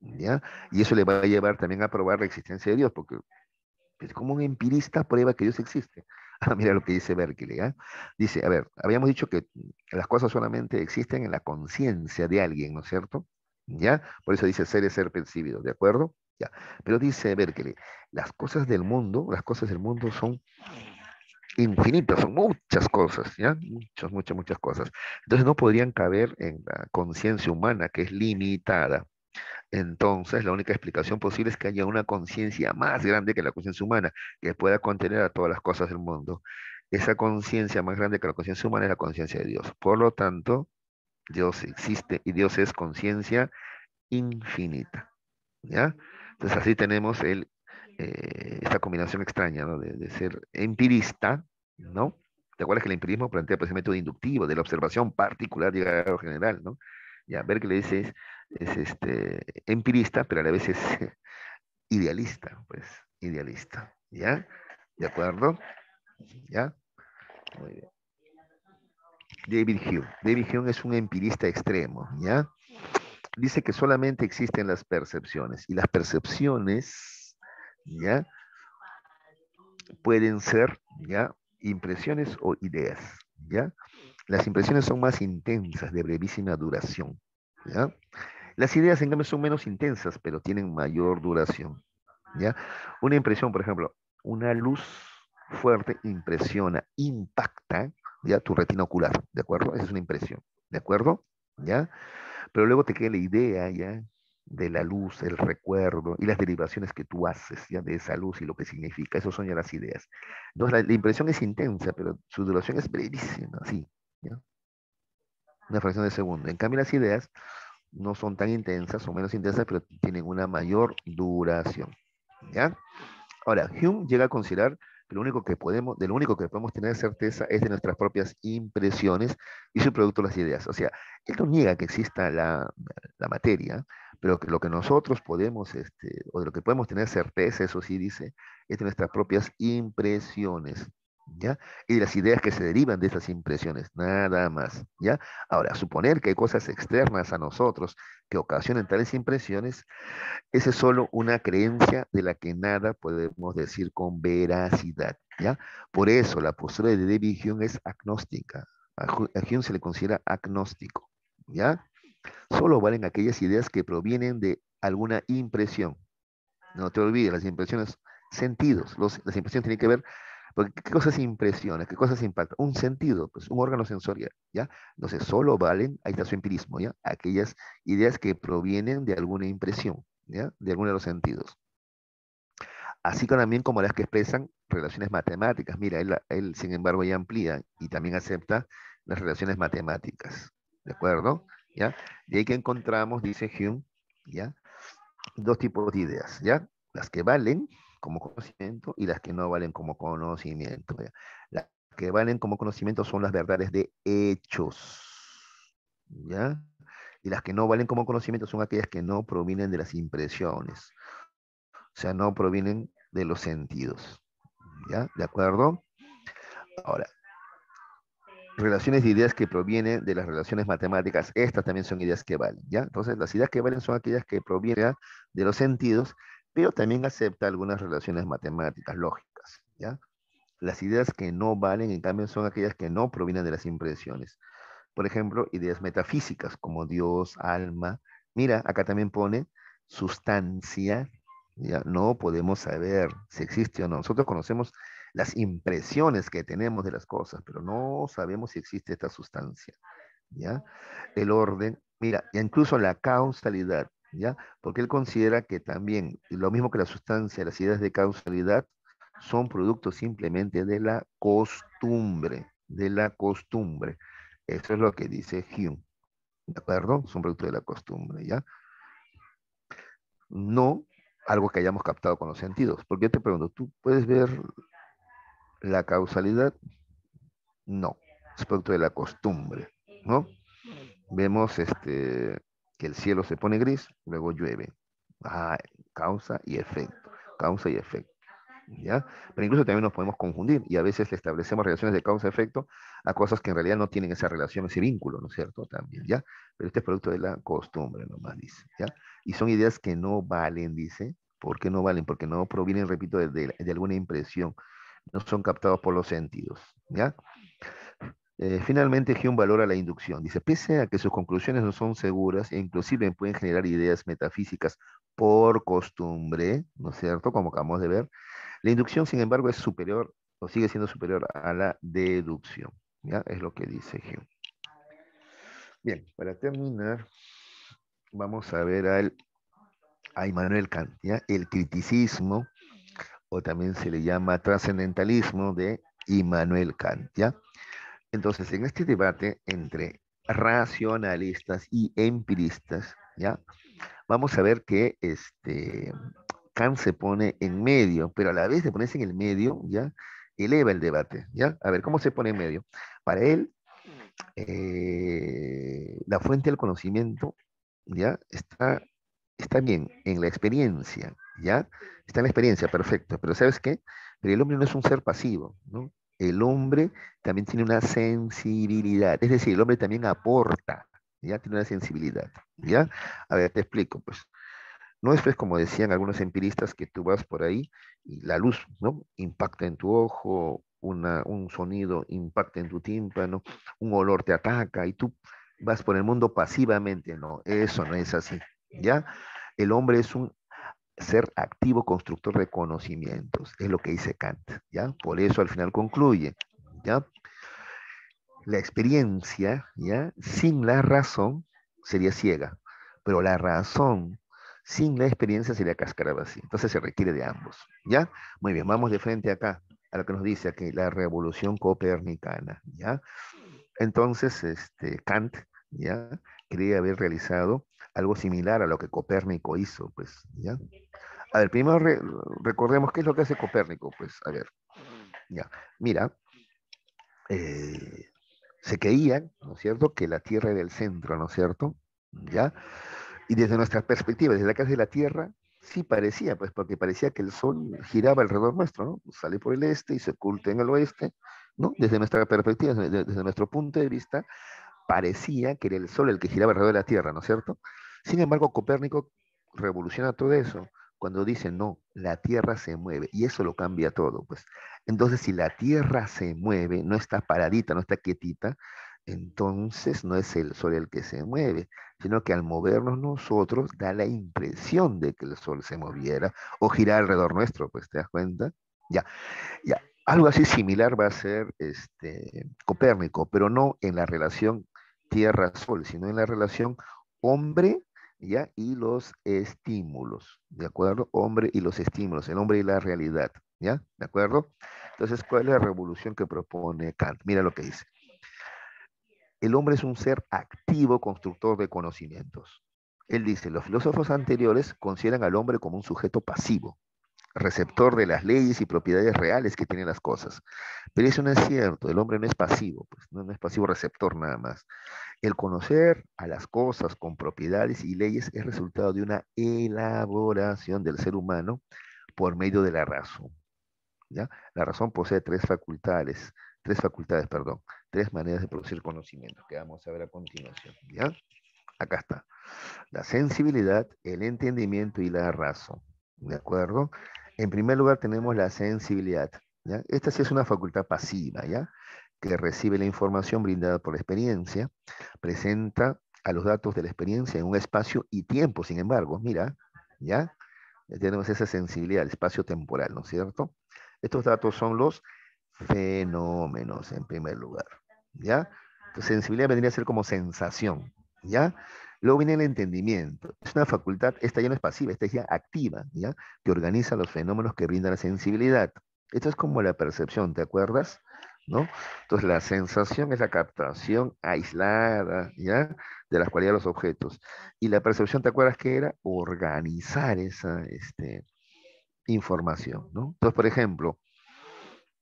¿Ya? Y eso le va a llevar también a probar la existencia de Dios, porque es como un empirista prueba que Dios existe. Ah, mira lo que dice Berkeley. ¿ah? Dice, a ver, habíamos dicho que las cosas solamente existen en la conciencia de alguien, ¿no es cierto? ¿Ya? Por eso dice ser es ser percibido, ¿de acuerdo? Ya. Pero dice Berkeley, las cosas del mundo, las cosas del mundo son infinitas, son muchas cosas, ¿ya? Muchas, muchas, muchas cosas. Entonces no podrían caber en la conciencia humana, que es limitada. Entonces, la única explicación posible es que haya una conciencia más grande que la conciencia humana, que pueda contener a todas las cosas del mundo. Esa conciencia más grande que la conciencia humana es la conciencia de Dios. Por lo tanto, Dios existe y Dios es conciencia infinita. ¿Ya? Entonces, así tenemos eh, esta combinación extraña ¿no? de, ser empirista, ¿no? ¿Te acuerdas que el empirismo plantea el método inductivo, de la observación particular y a general, ¿no? Ya, que es, es, es este, empirista, pero a la vez es idealista, pues, idealista. ¿Ya? ¿De acuerdo? ¿Ya? Muy bien. David Hume. David Hume es un empirista extremo, ¿ya? Dice que solamente existen las percepciones y las percepciones, ¿ya? Pueden ser, ¿ya? Impresiones o ideas. ¿ya? Las impresiones son más intensas, de brevísima duración, ¿ya? Las ideas, en cambio, son menos intensas, pero tienen mayor duración, ¿ya? Una impresión, por ejemplo, una luz fuerte impresiona, impacta, ¿ya? Tu retina ocular, ¿de acuerdo? Esa es una impresión, ¿de acuerdo? ¿Ya? Pero luego te queda la idea, ¿ya? de la luz, el recuerdo y las derivaciones que tú haces ¿ya? de esa luz y lo que significa. Eso son ya las ideas. Entonces, la, impresión es intensa, pero su duración es brevísima, sí. Una fracción de segundo. En cambio, las ideas no son tan intensas, son menos intensas, pero tienen una mayor duración. ¿ya? Ahora, Hume llega a considerar que lo único que podemos, de único que podemos tener certeza es de nuestras propias impresiones y su producto las ideas. O sea, él no niega que exista la, la materia, pero lo que nosotros podemos, este, o de lo que podemos tener certeza, eso sí dice, es de nuestras propias impresiones. ¿Ya? Y de las ideas que se derivan de esas impresiones, nada más, ¿ya? Ahora, suponer que hay cosas externas a nosotros que ocasionen tales impresiones, esa es solo una creencia de la que nada podemos decir con veracidad, ¿ya? Por eso la postura de David Hume es agnóstica. A Hume se le considera agnóstico, ¿ya? Solo valen aquellas ideas que provienen de alguna impresión. No te olvides, las impresiones, sentidos. las impresiones tienen que ver, porque ¿qué cosas impresionan? ¿Qué cosas impactan? Un sentido, pues un órgano sensorial, ¿ya? Entonces, solo valen, ahí está su empirismo, ¿ya? Aquellas ideas que provienen de alguna impresión, ¿ya? De alguno de los sentidos. Así como también como las que expresan relaciones matemáticas. Mira, él, él sin embargo ya amplía y también acepta las relaciones matemáticas. ¿De acuerdo? ¿ya? Y ahí que encontramos, dice Hume, ¿ya? Dos tipos de ideas, ¿ya? Las que valen como conocimiento y las que no valen como conocimiento. Las que valen como conocimiento son las verdades de hechos, ¿ya? Y las que no valen como conocimiento son aquellas que no provienen de las impresiones. O sea, no provienen de los sentidos. ¿Ya? ¿De acuerdo? Ahora, relaciones de ideas que provienen de las relaciones matemáticas, estas también son ideas que valen, ¿ya? Entonces, las ideas que valen son aquellas que provienen de los sentidos, pero también acepta algunas relaciones matemáticas, lógicas, ¿ya? Las ideas que no valen, en cambio, son aquellas que no provienen de las impresiones. Por ejemplo, ideas metafísicas como Dios, alma. Mira, acá también pone sustancia, ¿ya? No podemos saber si existe o no. Nosotros conocemos las impresiones que tenemos de las cosas, pero no sabemos si existe esta sustancia. ¿Ya? El orden, mira, incluso la causalidad, ¿ya? Porque él considera que también, lo mismo que la sustancia, las ideas de causalidad son productos simplemente de la costumbre, de la costumbre. Eso es lo que dice Hume. ¿De acuerdo? Son productos de la costumbre, ¿ya? No algo que hayamos captado con los sentidos. Porque yo te pregunto, ¿tú puedes ver la causalidad, no, es producto de la costumbre, ¿no? Vemos este, que el cielo se pone gris, luego llueve. Ah, causa y efecto, causa y efecto. ¿Ya? Pero incluso también nos podemos confundir y a veces establecemos relaciones de causa-efecto a cosas que en realidad no tienen esa relación, ese vínculo, ¿no es cierto? También, ¿ya? Pero este es producto de la costumbre, nomás dice, ¿ya? Y son ideas que no valen, dice. ¿Por qué no valen? Porque no provienen, repito, de, de alguna impresión no son captados por los sentidos. ¿ya? Eh, finalmente, Hume valora la inducción. Dice, pese a que sus conclusiones no son seguras e inclusive pueden generar ideas metafísicas por costumbre, ¿no es cierto? Como acabamos de ver, la inducción, sin embargo, es superior o sigue siendo superior a la deducción. ¿ya? Es lo que dice Hume. Bien, para terminar, vamos a ver al, a Immanuel Kant, ¿ya? el criticismo o también se le llama trascendentalismo de Immanuel Kant, ¿ya? Entonces, en este debate entre racionalistas y empiristas, ¿ya? Vamos a ver que este Kant se pone en medio, pero a la vez de ponerse en el medio, ¿ya? Eleva el debate, ¿ya? A ver, ¿cómo se pone en medio? Para él, eh, la fuente del conocimiento, ¿ya? Está, está bien en la experiencia, ¿ya? Está en la experiencia, perfecto, pero ¿sabes qué? Pero el hombre no es un ser pasivo, ¿no? El hombre también tiene una sensibilidad, es decir, el hombre también aporta, ¿ya? Tiene una sensibilidad, ¿ya? A ver, te explico, pues. No es pues, como decían algunos empiristas que tú vas por ahí y la luz, ¿no? Impacta en tu ojo, un sonido impacta en tu tímpano, un olor te ataca y tú vas por el mundo pasivamente, no, eso no es así, ¿ya? El hombre es un ser activo constructor de conocimientos, es lo que dice Kant, ¿ya? Por eso al final concluye, ¿ya? La experiencia, ¿ya? Sin la razón sería ciega, pero la razón sin la experiencia sería cascarada así. Entonces se requiere de ambos, ¿ya? Muy bien, vamos de frente acá a lo que nos dice aquí, la revolución copernicana, ¿ya? Entonces, este, Kant, ¿ya? quería haber realizado algo similar a lo que Copérnico hizo, pues, ¿ya? A ver, primero recordemos qué es lo que hace Copérnico, pues, a ver, ya, mira, eh, se creía, ¿no es cierto?, que la Tierra era el centro, ¿no es cierto?, ¿ya? Y desde nuestra perspectiva, desde la casa de la Tierra, sí parecía, pues, porque parecía que el Sol giraba alrededor nuestro, ¿no? Pues, sale por el este y se oculta en el oeste, ¿no? Desde nuestra perspectiva, desde, desde nuestro punto de vista, parecía que era el Sol el que giraba alrededor de la Tierra, ¿no es cierto? Sin embargo, Copérnico revoluciona todo eso cuando dice, no, la Tierra se mueve, y eso lo cambia todo. Pues. Entonces, si la Tierra se mueve, no está paradita, no está quietita, entonces no es el Sol el que se mueve, sino que al movernos nosotros da la impresión de que el Sol se moviera o gira alrededor nuestro, pues te das cuenta. Ya, ya. Algo así similar va a ser este, Copérnico, pero no en la relación tierra, sol, sino en la relación hombre, ¿ya? Y los estímulos, ¿de acuerdo? Hombre y los estímulos, el hombre y la realidad, ¿ya? ¿De acuerdo? Entonces, ¿cuál es la revolución que propone Kant? Mira lo que dice. El hombre es un ser activo constructor de conocimientos. Él dice, los filósofos anteriores consideran al hombre como un sujeto pasivo, receptor de las leyes y propiedades reales que tienen las cosas. Pero eso no es cierto, el hombre no es pasivo, pues, no, es pasivo receptor nada más. El conocer a las cosas con propiedades y leyes es resultado de una elaboración del ser humano por medio de la razón. ¿ya? La razón posee tres facultades, tres facultades, perdón, tres maneras de producir conocimiento que vamos a ver a continuación. ¿ya? Acá está. La sensibilidad, el entendimiento y la razón. ¿De acuerdo? En primer lugar tenemos la sensibilidad. ¿ya? Esta sí es una facultad pasiva, ¿ya? que recibe la información brindada por la experiencia, presenta a los datos de la experiencia en un espacio y tiempo, sin embargo, mira, ¿ya? Eh, tenemos esa sensibilidad el espacio temporal, ¿no es cierto? Estos datos son los fenómenos, en primer lugar, ¿ya? Entonces, sensibilidad vendría a ser como sensación, ¿ya? Luego viene el entendimiento. Es una facultad, esta ya no es pasiva, esta es ya activa, ¿ya? Que organiza los fenómenos que brinda la sensibilidad. Esto es como la percepción, ¿te acuerdas? ¿No? Entonces la sensación es la captación aislada, ¿ya? De las cualidades de los objetos. Y la percepción, ¿te acuerdas que era? Organizar esa este, información, ¿no? Entonces, por ejemplo,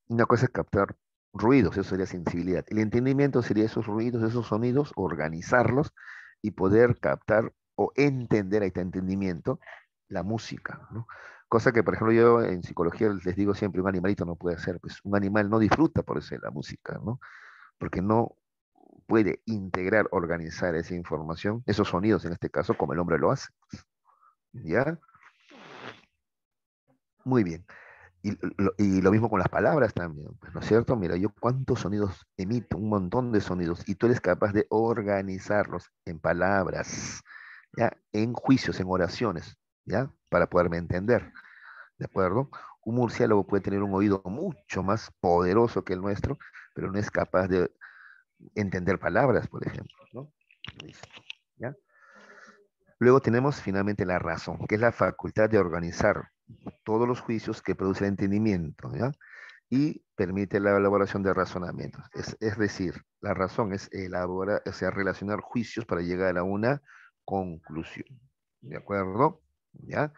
una cosa es captar ruidos, eso sería sensibilidad. El entendimiento sería esos ruidos, esos sonidos, organizarlos y poder captar o entender, ahí está entendimiento, la música, Cosa que, por ejemplo, yo en psicología les digo siempre, un animalito no puede hacer, pues un animal no disfruta por eso la música, ¿no? Porque no puede integrar, organizar esa información, esos sonidos en este caso, como el hombre lo hace. ¿Ya? Muy bien. Y lo, mismo con las palabras también, pues, ¿no es cierto? Mira, yo cuántos sonidos emito, un montón de sonidos, y tú eres capaz de organizarlos en palabras, ¿ya? En juicios, en oraciones, ¿ya? Para poderme entender, ¿de acuerdo? Un murciélago puede tener un oído mucho más poderoso que el nuestro, pero no es capaz de entender palabras, por ejemplo, ¿no? ¿Ya? Luego tenemos finalmente la razón, que es la facultad de organizar todos los juicios que produce el entendimiento, Y permite la elaboración de razonamientos. Es, decir, la razón es elaborar, o sea, relacionar juicios para llegar a una conclusión. ¿De acuerdo? ¿Ya?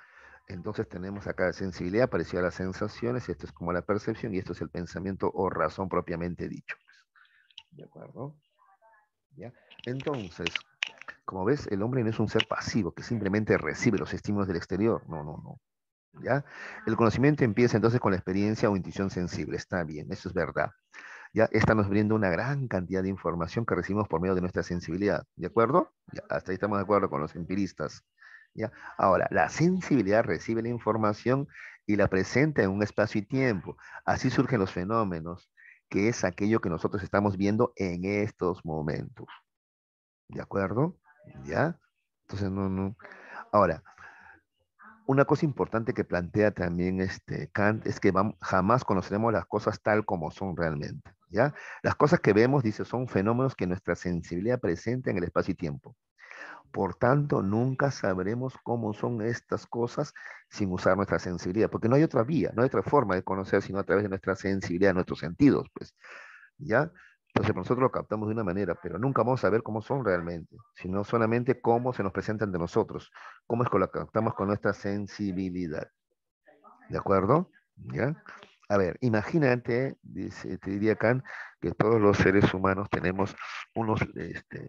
Entonces tenemos acá sensibilidad parecida a las sensaciones, esto es como la percepción y esto es el pensamiento o razón propiamente dicho. Pues, ¿De acuerdo? ¿Ya? Entonces, como ves, el hombre no es un ser pasivo que simplemente recibe los estímulos del exterior. No, no, no. Ah. El conocimiento empieza entonces con la experiencia o intuición sensible, está bien, eso es verdad. Ya, estamos viendo una gran cantidad de información que recibimos por medio de nuestra sensibilidad, ¿de acuerdo? hasta ahí estamos de acuerdo con los empiristas. ¿ya? Ahora, la sensibilidad recibe la información y la presenta en un espacio y tiempo. Así surgen los fenómenos, que es aquello que nosotros estamos viendo en estos momentos. ¿De acuerdo? ¿Ya? Entonces, no, no. Ahora, una cosa importante que plantea también este Kant es que jamás conoceremos las cosas tal como son realmente. ¿ya? Las cosas que vemos, dice, son fenómenos que nuestra sensibilidad presenta en el espacio y tiempo. Por tanto, nunca sabremos cómo son estas cosas sin usar nuestra sensibilidad, porque no hay otra vía, no hay otra forma de conocer sino a través de nuestra sensibilidad, nuestros sentidos, pues. ¿Ya? Entonces nosotros lo captamos de una manera, pero nunca vamos a ver cómo son realmente, sino solamente cómo se nos presentan de nosotros, cómo es que lo captamos con nuestra sensibilidad. ¿De acuerdo? ¿Ya? A ver, imagínate, dice, te diría Kant, que todos los seres humanos tenemos unos este,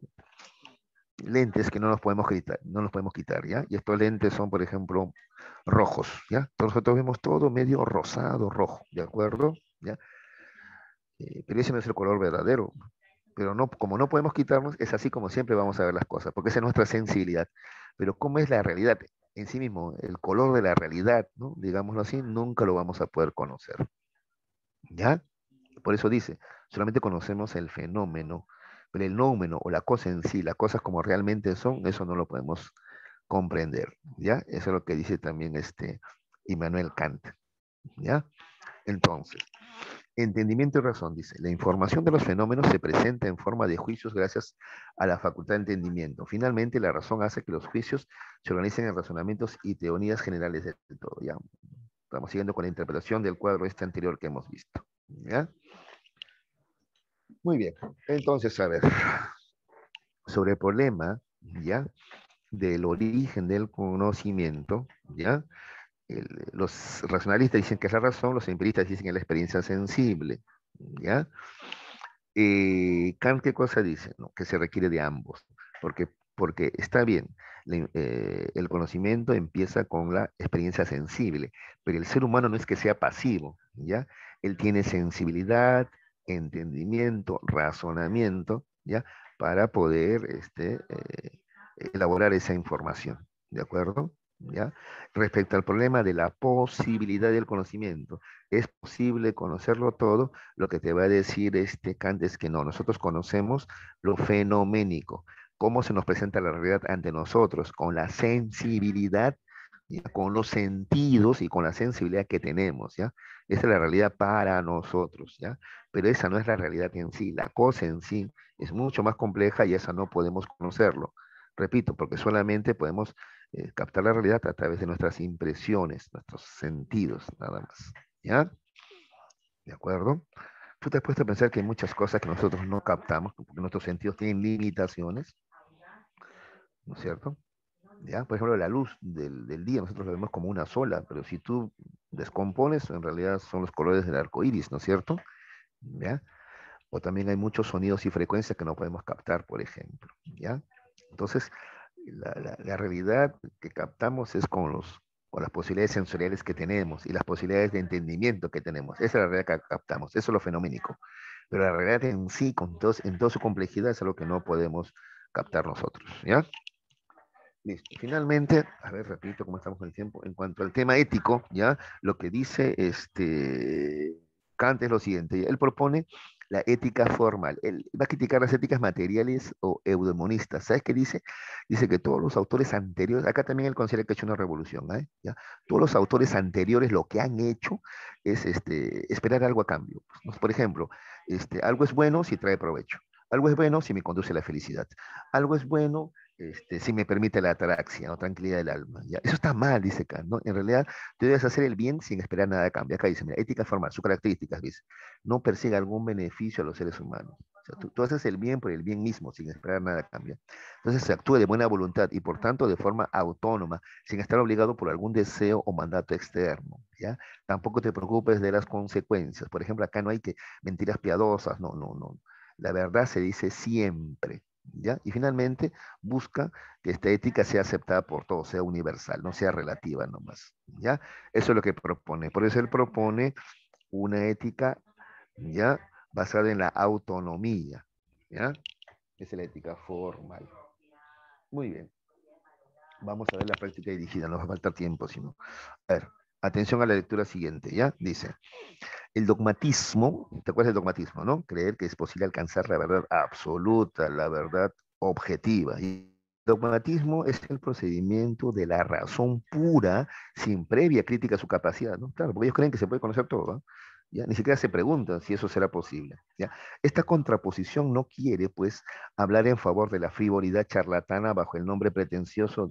lentes que no nos podemos quitar, no nos podemos quitar, ¿ya? Y estos lentes son, por ejemplo, rojos, ¿ya? Entonces nosotros vemos todo medio rosado, rojo, ¿de acuerdo? ¿Ya? pero ese no es el color verdadero. Pero no, como no podemos quitarnos, es así como siempre vamos a ver las cosas, porque esa es nuestra sensibilidad. Pero cómo es la realidad en sí mismo, el color de la realidad, ¿no? digámoslo así, nunca lo vamos a poder conocer. ¿Ya? Por eso dice, solamente conocemos el fenómeno, pero el nómeno o la cosa en sí, las cosas como realmente son, eso no lo podemos comprender, ¿ya? Eso es lo que dice también este Immanuel Kant, ¿ya? Entonces, Entendimiento y razón, dice. La información de los fenómenos se presenta en forma de juicios gracias a la facultad de entendimiento. Finalmente, la razón hace que los juicios se organicen en razonamientos y teorías generales de todo. Ya estamos siguiendo con la interpretación del cuadro este anterior que hemos visto. ¿ya? Muy bien. Entonces, a ver, sobre el problema, ¿ya? Del origen del conocimiento, ¿ya? los racionalistas dicen que es la razón, los empiristas dicen que es la experiencia sensible. ¿ya? Eh, Kant, ¿qué cosa dice? que se requiere de ambos, porque, porque está bien, eh, el conocimiento empieza con la experiencia sensible, pero el ser humano no es que sea pasivo, ¿ya? Él tiene sensibilidad, entendimiento, razonamiento, ¿ya? Para poder este, eh, elaborar esa información, ¿de acuerdo? ¿ya? Respecto al problema de la posibilidad del conocimiento, es posible conocerlo todo, lo que te va a decir este Kant es que no, nosotros conocemos lo fenoménico, cómo se nos presenta la realidad ante nosotros, con la sensibilidad, con los sentidos y con la sensibilidad que tenemos, ¿ya? Esa es la realidad para nosotros, ¿ya? Pero esa no es la realidad en sí, la cosa en sí es mucho más compleja y esa no podemos conocerlo. Repito, porque solamente podemos eh, captar la realidad a través de nuestras impresiones, nuestros sentidos, nada más. ¿Ya? ¿De acuerdo? Tú te has puesto a pensar que hay muchas cosas que nosotros no captamos, porque nuestros sentidos tienen limitaciones. ¿No es cierto? ¿Ya? Por ejemplo, la luz del, del día, nosotros la vemos como una sola, pero si tú descompones, en realidad son los colores del arco iris, ¿no es cierto? ¿Ya? O también hay muchos sonidos y frecuencias que no podemos captar, por ejemplo. ¿Ya? Entonces, la, realidad que captamos es con, los, con las posibilidades sensoriales que tenemos y las posibilidades de entendimiento que tenemos. Esa es la realidad que captamos, eso es lo fenoménico. Pero la realidad en sí, con dos, en toda su complejidad, es algo que no podemos captar nosotros. ¿Ya? Finalmente, a ver, repito cómo estamos con el tiempo. En cuanto al tema ético, ya lo que dice este Kant es lo siguiente. Él propone la ética formal. Él va a criticar las éticas materiales o eudemonistas. ¿Sabes qué dice? Dice que todos los autores anteriores, acá también él considera que ha hecho una revolución, ¿eh? ¿Ya? todos los autores anteriores lo que han hecho es este, esperar algo a cambio. Pues, por ejemplo, este, algo es bueno si trae provecho. Algo es bueno si me conduce a la felicidad. Algo es bueno si este, me permite la ataraxia, o tranquilidad del alma. Eso está mal, dice Kant. En realidad, tú debes hacer el bien sin esperar nada a cambio. Acá dice, mira, ética formal, sus características, dice, no persigue algún beneficio a los seres humanos. tú, haces el bien por el bien mismo, sin esperar nada a cambio. Entonces se de buena voluntad y por tanto de forma autónoma, sin estar obligado por algún deseo o mandato externo. ¿ya? Tampoco te preocupes de las consecuencias. Por ejemplo, acá no hay que mentiras piadosas, no, no, no. La verdad se dice siempre. Y finalmente busca que esta ética sea aceptada por todos, sea universal, no sea relativa nomás, ¿ya? Eso es lo que propone. Por eso él propone una ética, ¿ya? Basada en la autonomía, ¿ya? Es la ética formal. Muy bien. Vamos a ver la práctica dirigida, nos va a faltar tiempo, sino. A ver. Atención a la lectura siguiente, ¿ya? Dice, el dogmatismo, ¿te acuerdas del dogmatismo, no? Creer que es posible alcanzar la verdad absoluta, la verdad objetiva. Y dogmatismo es el procedimiento de la razón pura, sin previa crítica a su capacidad, ¿no? Claro, porque ellos creen que se puede conocer todo, ¿ah? ¿Ya? Ni siquiera se preguntan si eso será posible. ¿ya? Esta contraposición no quiere, pues, hablar en favor de la frivolidad charlatana bajo el nombre pretencioso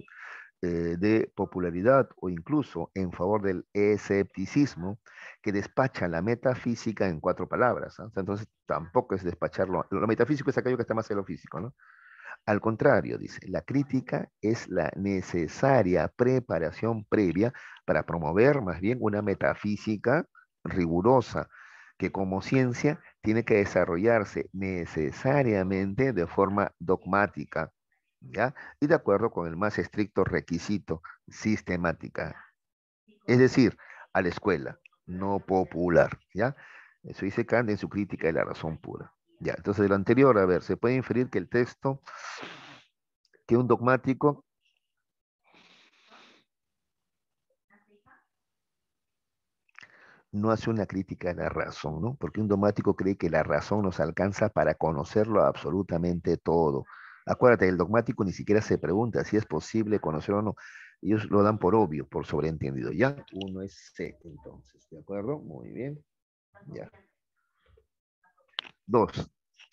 eh, de popularidad o incluso en favor del escepticismo que despacha la metafísica en cuatro palabras. ¿ah? Entonces tampoco es despacharlo. Lo metafísico es aquello que está más en lo físico, ¿no? Al contrario, dice, la crítica es la necesaria preparación previa para promover más bien una metafísica rigurosa que como ciencia tiene que desarrollarse necesariamente de forma dogmática, y de acuerdo con el más estricto requisito, sistemática. Es decir, a la escuela, no popular, ¿ya? Eso dice Kant en su crítica de la razón pura. Ya, entonces de lo anterior, a ver, se puede inferir que el texto, que un dogmático no hace una crítica a la razón, Porque un dogmático cree que la razón nos alcanza para conocerlo absolutamente todo Acuérdate, el dogmático ni siquiera se pregunta si es posible conocer o no. Ellos lo dan por obvio, por sobreentendido. Ya, uno es C, entonces, ¿de acuerdo? Muy bien. Ya. Dos.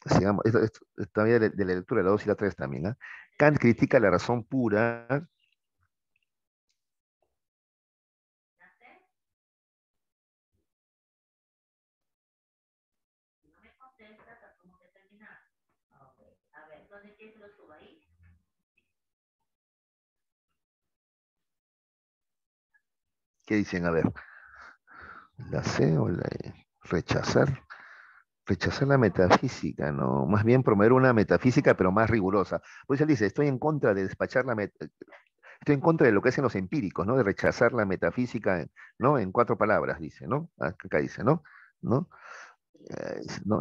esto, de, la lectura, la dos y la tres también. ¿ah? Kant critica la razón pura dicen? A ver. La C o la e, Rechazar. Rechazar la metafísica, no. Más bien promover una metafísica, pero más rigurosa. Pues él dice, estoy en contra de despachar la metafísica estoy en contra de lo que hacen los empíricos, ¿no? De rechazar la metafísica, ¿no? En cuatro palabras, dice, ¿no? Acá dice, ¿no? ¿No? Eh, no,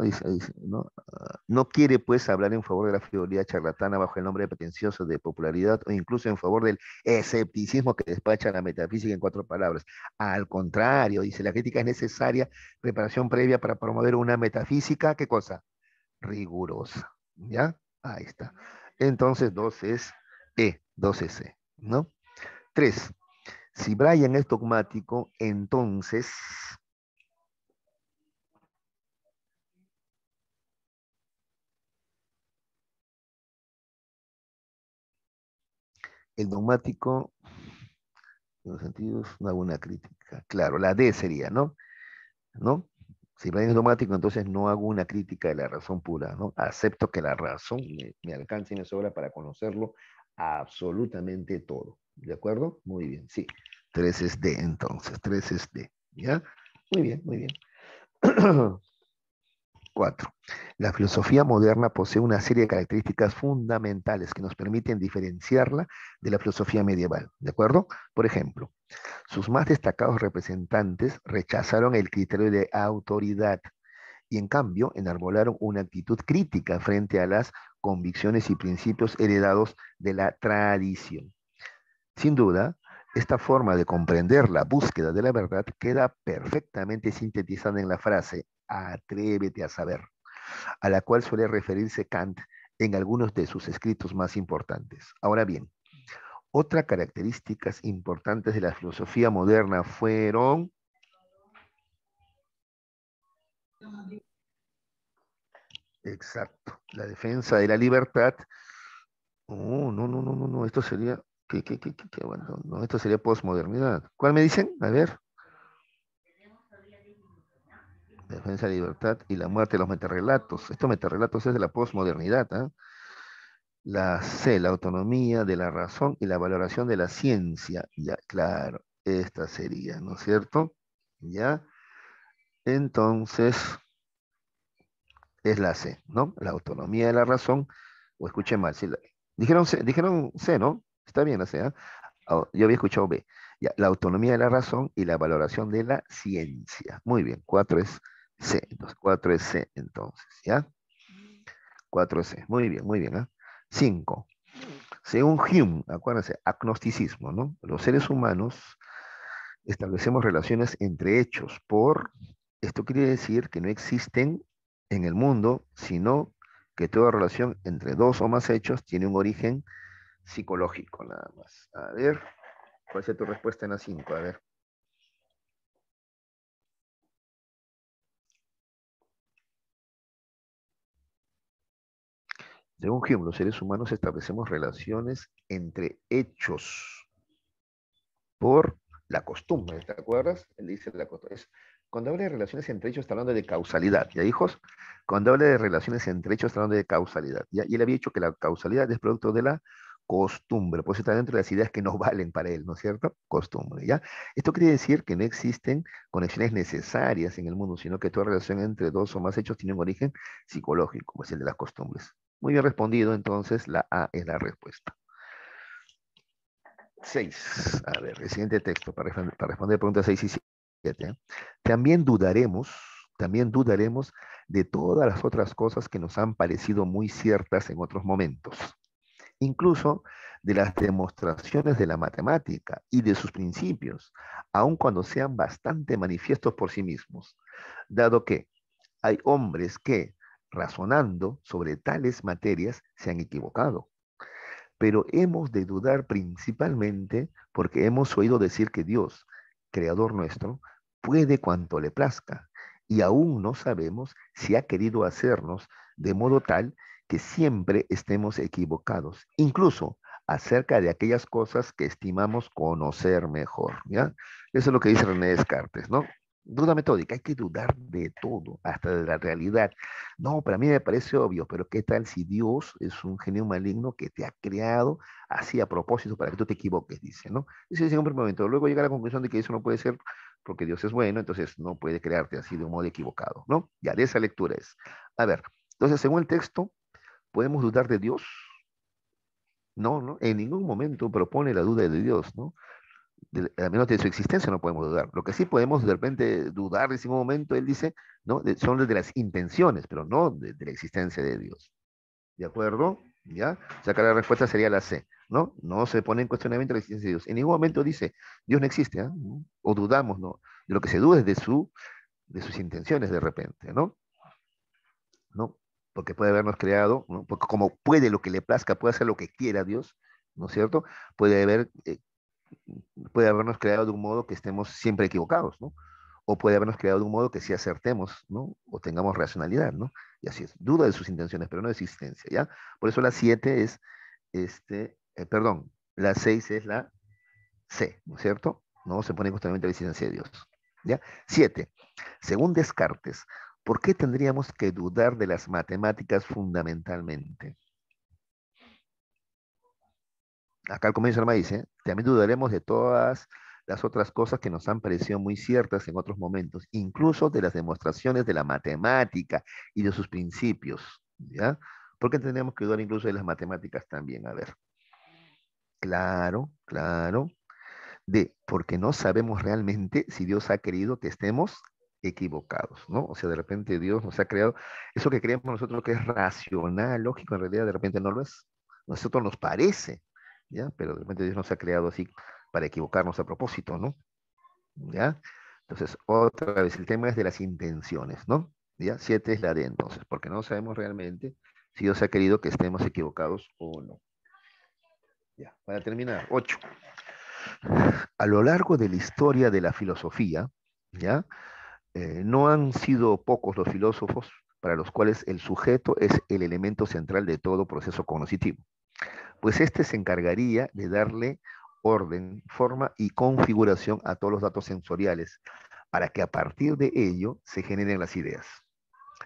ah, no, quiere pues hablar en favor de la frivolidad charlatana bajo el nombre de pretencioso de popularidad o incluso en favor del escepticismo que despacha la metafísica en cuatro palabras. Al contrario, dice, la crítica es necesaria preparación previa para promover una metafísica, ¿qué cosa? Rigurosa. ¿Ya? Ahí está. Entonces, dos es E, dos es E, ¿no? Tres, si Brian es dogmático, entonces el dogmático, en los sentidos, una crítica. Claro, la D sería, ¿no? ¿No? Si Blaine es dogmático, entonces no hago una crítica de la razón pura, ¿no? Acepto que la razón me, alcance y me sobra para conocerlo absolutamente todo. ¿De acuerdo? Muy bien, sí. 3 es D, entonces. 3 es D. ¿Ya? Muy bien, muy bien. 4. La filosofía moderna posee una serie de características fundamentales que nos permiten diferenciarla de la filosofía medieval, ¿de acuerdo? Por ejemplo, sus más destacados representantes rechazaron el criterio de autoridad y en cambio enarbolaron una actitud crítica frente a las convicciones y principios heredados de la tradición. Sin duda, esta forma de comprender la búsqueda de la verdad queda perfectamente sintetizada en la frase Atrévete a saber, a la cual suele referirse Kant en algunos de sus escritos más importantes. Ahora bien, otras características importantes de la filosofía moderna fueron Exacto, la defensa de la libertad. Oh, no, no, no, no, no, esto sería ¿qué, qué, qué, no, esto sería posmodernidad. ¿Cuál me dicen? A ver. Defensa de Libertad y la muerte de los meterrelatos. Estos meterrelatos es de la posmodernidad. ¿ah? La C, la autonomía de la razón y la valoración de la ciencia. Ya, claro, esta sería, ¿no es cierto? Ya. Entonces, es la C, ¿no? La autonomía de la razón. O escuché mal. Si dijeron, C, dijeron C, ¿no? Está bien la C. ¿ah? Ah, yo había escuchado B. la autonomía de la razón y la valoración de la ciencia. Muy bien, cuatro es C. Entonces, 4C, entonces, ¿ya? 4C. Muy bien, muy bien. ¿ah? 5. Según Hume, acuérdense, agnosticismo, ¿no? Los seres humanos establecemos relaciones entre hechos por... Esto quiere decir que no existen en el mundo, sino que toda relación entre dos o más hechos tiene un origen psicológico, nada más. A ver, ¿cuál es tu respuesta en la 5? A ver. Según Hume, los seres humanos establecemos relaciones entre hechos por la costumbre, ¿te acuerdas? Él dice la costumbre. Cuando habla de relaciones entre hechos, está hablando de causalidad, ¿ya hijos? Cuando habla de relaciones entre hechos, está hablando de causalidad. Y él había dicho que la causalidad es producto de la costumbre, Por eso está dentro de las ideas que no valen para él, ¿no es cierto? Costumbre, ¿ya? Esto quiere decir que no existen conexiones necesarias en el mundo, sino que toda relación entre dos o más hechos tiene un origen psicológico, es pues el de las costumbres. Muy bien respondido, entonces la A es la respuesta. 6. A ver, el siguiente texto para, para responder preguntas seis y siete. ¿eh? También dudaremos, también dudaremos de todas las otras cosas que nos han parecido muy ciertas en otros momentos, incluso de las demostraciones de la matemática y de sus principios, aun cuando sean bastante manifiestos por sí mismos, dado que hay hombres que, razonando sobre tales materias se han equivocado. Pero hemos de dudar principalmente porque hemos oído decir que Dios, Creador nuestro, puede cuanto le plazca, y aún no sabemos si ha querido hacernos de modo tal que siempre estemos equivocados, incluso acerca de aquellas cosas que estimamos conocer mejor. ¿ya? Eso es lo que dice René Descartes, ¿no? duda metódica, hay que dudar de todo, hasta de la realidad. No, para mí me parece obvio, pero ¿qué tal si Dios es un genio maligno que te ha creado así a propósito para que tú te equivoques? Dice, ¿no? Dice en un primer momento. Luego llega a la conclusión de que eso no puede ser porque Dios es bueno, entonces no puede crearte así de un modo equivocado, ¿no? Ya de esa lectura es. A ver, entonces según el texto, ¿podemos dudar de Dios? No, no, en ningún momento propone la duda de Dios, ¿no? de, al menos de su existencia no podemos dudar. Lo que sí podemos de repente dudar en ese momento, él dice, ¿no? son de las intenciones, pero no de, la existencia de Dios. ¿De acuerdo? ¿Ya? O sea, que la respuesta sería la C, ¿no? No se pone en cuestionamiento la existencia de Dios. En ningún momento dice, Dios no existe, ¿ah? O dudamos, ¿no? lo que se duda es de, su, de sus intenciones de repente, ¿no? ¿No? Porque puede habernos creado, ¿no? Porque como puede lo que le plazca, puede hacer lo que quiera Dios, ¿no es cierto? Puede haber eh, puede habernos creado de un modo que estemos siempre equivocados, ¿no? O puede habernos creado de un modo que sí acertemos, ¿no? O tengamos racionalidad, ¿no? Y así es, duda de sus intenciones, pero no de existencia, ¿ya? Por eso la siete es, este, eh, perdón, la seis es la C, ¿no es cierto? No se pone constantemente la existencia de Dios, ¿ya? Siete, Según Descartes, ¿por qué tendríamos que dudar de las matemáticas fundamentalmente? acá al comienzo me dice, también dudaremos de todas las otras cosas que nos han parecido muy ciertas en otros momentos, incluso de las demostraciones de la matemática y de sus principios, ¿ya? Porque tenemos que dudar incluso de las matemáticas también, a ver. Claro, claro. De, porque no sabemos realmente si Dios ha querido que estemos equivocados, ¿no? O sea, de repente Dios nos ha creado, eso que creemos nosotros que es racional, lógico, en realidad de repente no lo es. Nosotros nos parece, pero de repente Dios nos ha creado así para equivocarnos a propósito, ¿no? ¿Ya? Entonces, otra vez, el tema es de las intenciones, ¿no? ¿Ya? Siete es la de entonces, porque no sabemos realmente si Dios ha querido que estemos equivocados o no. Ya, para terminar, ocho. A lo largo de la historia de la filosofía, ¿ya? Eh, no han sido pocos los filósofos para los cuales el sujeto es el elemento central de todo proceso cognitivo pues este se encargaría de darle orden, forma y configuración a todos los datos sensoriales para que a partir de ello se generen las ideas.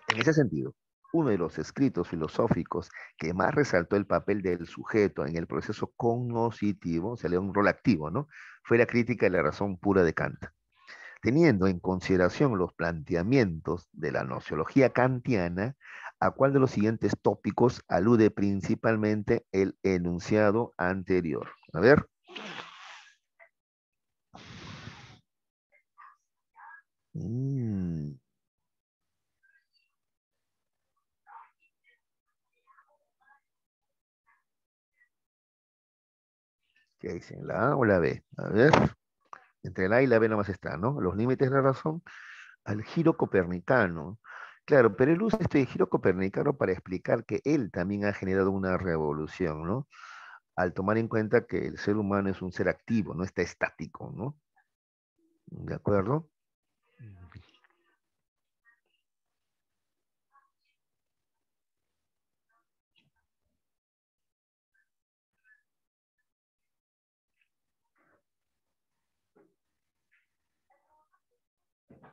En ese sentido, uno de los escritos filosóficos que más resaltó el papel del sujeto en el proceso cognoscitivo, o le un rol activo, ¿no? Fue la crítica de la razón pura de Kant. Teniendo en consideración los planteamientos de la nociología kantiana, ¿A cuál de los siguientes tópicos alude principalmente el enunciado anterior? A ver. Mm. ¿Qué dicen? ¿La A o la B? A ver. Entre la A y la B más está, ¿no? Los límites de la razón al giro copernicano Claro, pero él usa este giro copernicano para explicar que él también ha generado una revolución, ¿no? Al tomar en cuenta que el ser humano es un ser activo, no está estático, ¿no? ¿De acuerdo?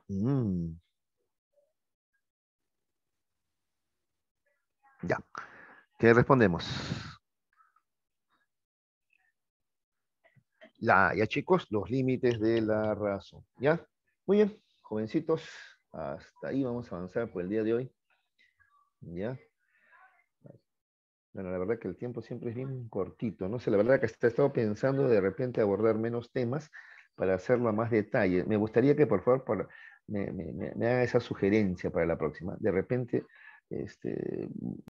Mm. respondemos? ya chicos, los límites de la razón. ¿Ya? Muy bien, jovencitos, hasta ahí vamos a avanzar por el día de hoy. ¿Ya? Bueno, la verdad que el tiempo siempre es bien cortito, no sé, la verdad que he estado pensando de repente abordar menos temas para hacerlo a más detalle. Me gustaría que por favor me, me, me haga esa sugerencia para la próxima. De repente, este,